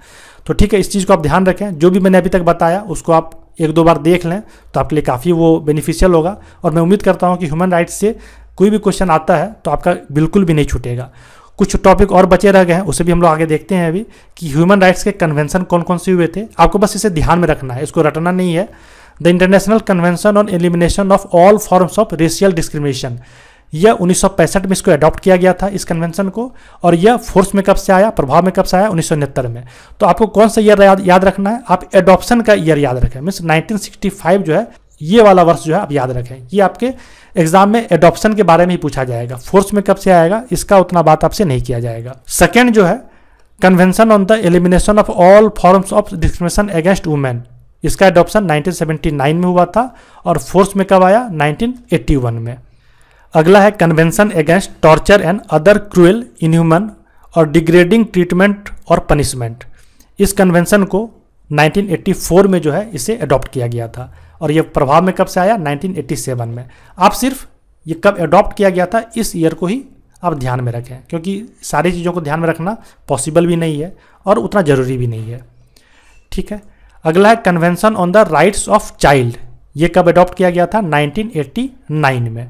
तो ठीक है इस चीज़ को आप ध्यान रखें जो भी मैंने अभी तक बताया उसको आप एक दो बार देख लें तो आपके लिए काफ़ी वो बेनिफिशियल होगा और मैं उम्मीद करता हूँ कि ह्यूमन राइट्स से कोई भी क्वेश्चन आता है तो आपका बिल्कुल भी नहीं छूटेगा कुछ टॉपिक और बचे रह गए हैं उसे भी हम लोग आगे देखते हैं अभी कि ह्यूमन राइट्स के कन्वेंशन कौन कौन से हुए थे आपको बस इसे ध्यान में रखना है इसको रटना नहीं है the international convention on elimination of all forms of racial discrimination यह 1965 में इसको अडॉप्ट किया गया था इस कन्वेंशन को और यह फोर्स में कब से आया प्रभाव में कब से आया उन्नीस में तो आपको कौन सा ईयर याद, रखना है आप एडॉप्शन का ईयर याद रखें मीन्स नाइनटीन जो है ये वाला वर्ष जो है आप याद रखें ये आपके एग्जाम में एडॉप्शन के बारे में ही पूछा जाएगा फोर्स में कब से आएगा इसका उतना बात आपसे नहीं किया जाएगा सेकेंड जो है convention on the elimination of all forms of discrimination against women इसका एडॉप्शन 1979 में हुआ था और फोर्स में कब आया 1981 में अगला है convention against torture and other cruel inhuman or degrading treatment or punishment इस कन्वेंशन को 1984 में जो है इसे अडॉप्ट किया गया था और यह प्रभाव में कब से आया 1987 में आप सिर्फ ये कब अडॉप्ट किया गया था इस ईयर को ही आप ध्यान में रखें क्योंकि सारी चीज़ों को ध्यान में रखना पॉसिबल भी नहीं है और उतना ज़रूरी भी नहीं है ठीक है अगला है convention on the rights of child ये कब अडॉप्ट किया गया था 1989 में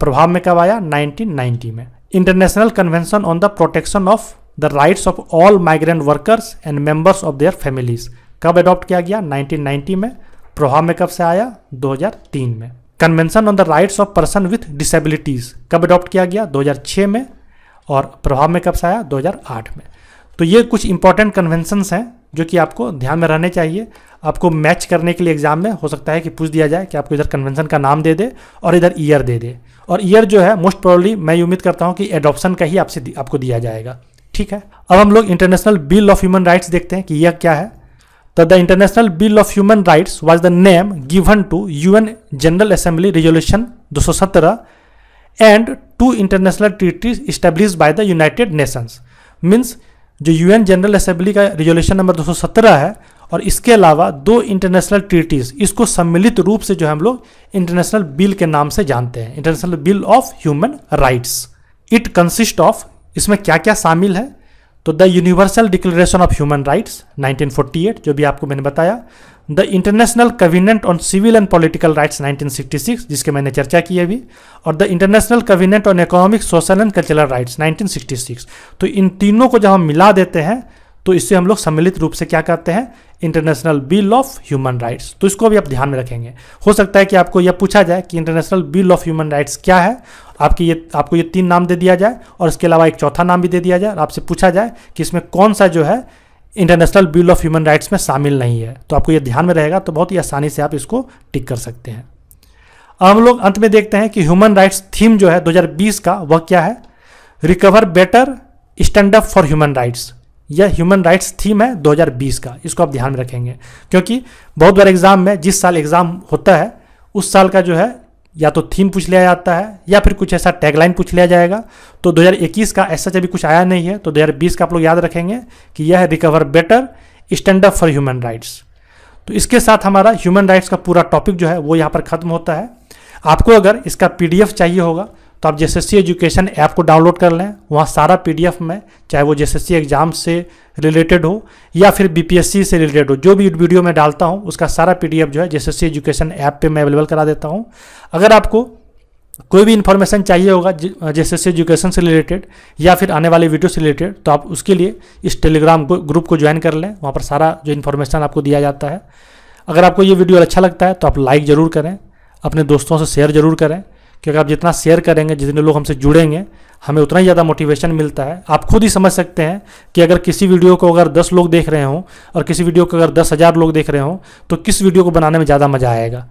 प्रभाव में कब आया 1990 में international convention on the protection of the rights of all migrant workers and members of their families कब अडॉप्ट किया गया 1990 में प्रभाव में कब से आया 2003 में convention on the rights of person with disabilities कब अडॉप्ट किया गया 2006 में और प्रभाव में कब से आया 2008 में तो ये कुछ इंपॉर्टेंट कन्वेंशंस हैं जो कि आपको ध्यान में रहने चाहिए आपको मैच करने के लिए एग्जाम में हो सकता है कि पूछ दिया जाए कि आपको इधर कन्वेंशन का नाम दे दे और इधर ईयर दे दे और ईयर जो है मोस्ट प्रोबली मैं उम्मीद करता हूँ कि एडॉप्शन का ही आपसे आपको दिया जाएगा ठीक है अब हम लोग international bill of human rights देखते हैं कि यह क्या है तो the international bill of human rights was the name given to UN general assembly resolution 217 and two international treaties established by the United Nations means जो यूएन जनरल असेंबली का resolution number 217 है और इसके अलावा दो इंटरनेशनल ट्रीटीज़ इसको सम्मिलित रूप से जो हम लोग इंटरनेशनल बिल के नाम से जानते हैं international bill of human rights it consist of इसमें क्या क्या शामिल है तो the universal declaration of human rights 1948 जो भी आपको मैंने बताया the international covenant on civil and political rights 1966 जिसके मैंने चर्चा की अभी और the international covenant on economic social and cultural rights 1966 तो इन तीनों को जब हम मिला देते हैं तो इससे हम लोग सम्मिलित रूप से क्या करते हैं international bill of human rights तो इसको भी आप ध्यान में रखेंगे हो सकता है कि आपको यह पूछा जाए कि international bill of human rights क्या है आपके ये आपको ये तीन नाम दे दिया जाए और इसके अलावा एक चौथा नाम भी दे दिया जाए और आपसे पूछा जाए कि इसमें कौन सा जो है international bill of human rights में शामिल नहीं है तो आपको ये ध्यान में रहेगा तो बहुत ही आसानी से आप इसको टिक कर सकते हैं अब हम लोग अंत में देखते हैं कि ह्यूमन राइट्स थीम जो है 2020 का वह क्या है recover better stand up for human rights यह ह्यूमन राइट्स थीम है 2020 का इसको आप ध्यान में रखेंगे क्योंकि बहुत बार एग्जाम में जिस साल एग्जाम होता है उस साल का जो है या तो थीम पूछ लिया जाता है या फिर कुछ ऐसा टैगलाइन पूछ लिया जाएगा तो 2021 का ऐसा जब कुछ आया नहीं है तो 2020 का आप लोग याद रखेंगे कि यह है recover better stand up for human rights तो इसके साथ हमारा ह्यूमन राइट्स का पूरा टॉपिक जो है वो यहाँ पर ख़त्म होता है आपको अगर इसका पी चाहिए होगा तो आप सी एजुकेशन ऐप को डाउनलोड कर लें वहाँ सारा पी में चाहे वो सी एग्जाम से रिलेटेड हो या फिर बीपीएससी से रिलेटेड हो जो भी वीडियो में डालता हूँ उसका सारा पी जो है सी एजुकेशन ऐप पे मैं अवेलेबल करा देता हूँ अगर आपको कोई भी इन्फॉर्मेशन चाहिए होगा जैसे एजुकेशन से रिलेटेड या फिर आने वाले वीडियो से रिलेटेड तो आप उसके लिए इस टेलीग्राम ग्रुप को ज्वाइन कर लें वहाँ पर सारा जो इन्फॉर्मेशन आपको दिया जाता है अगर आपको ये वीडियो अच्छा लगता है तो आप लाइक ज़रूर करें अपने दोस्तों से शेयर ज़रूर करें क्योंकि आप जितना शेयर करेंगे जितने लोग हमसे जुड़ेंगे हमें उतना ही ज़्यादा मोटिवेशन मिलता है आप खुद ही समझ सकते हैं कि अगर किसी वीडियो को अगर दस लोग देख रहे हों और किसी वीडियो को अगर दस हज़ार लोग देख रहे हों तो किस वीडियो को बनाने में ज़्यादा मज़ा आएगा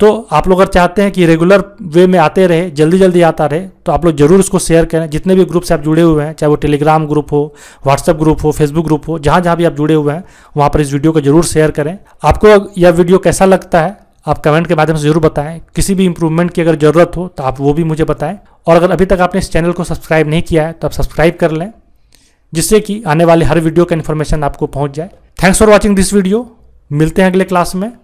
तो आप लोग अगर चाहते हैं कि रेगुलर वे में आते रहे जल्दी जल्दी आता रहे तो आप लोग जरूर उसको शेयर करें जितने भी ग्रुप से आप जुड़े हुए हैं चाहे वो टेलीग्राम ग्रुप हो व्हाट्सएप ग्रुप हो फेसबुक ग्रुप हो जहाँ जहाँ भी आप जुड़े हुए हैं वहाँ पर इस वीडियो को जरूर शेयर करें आपको यह वीडियो कैसा लगता है आप कमेंट के माध्यम से जरूर बताएं किसी भी इंप्रूवमेंट की अगर ज़रूरत हो तो आप वो भी मुझे बताएं और अगर अभी तक आपने इस चैनल को सब्सक्राइब नहीं किया है तो आप सब्सक्राइब कर लें जिससे कि आने वाले हर वीडियो का इन्फॉर्मेशन आपको पहुँच जाए thanks for watching this video मिलते हैं अगले क्लास में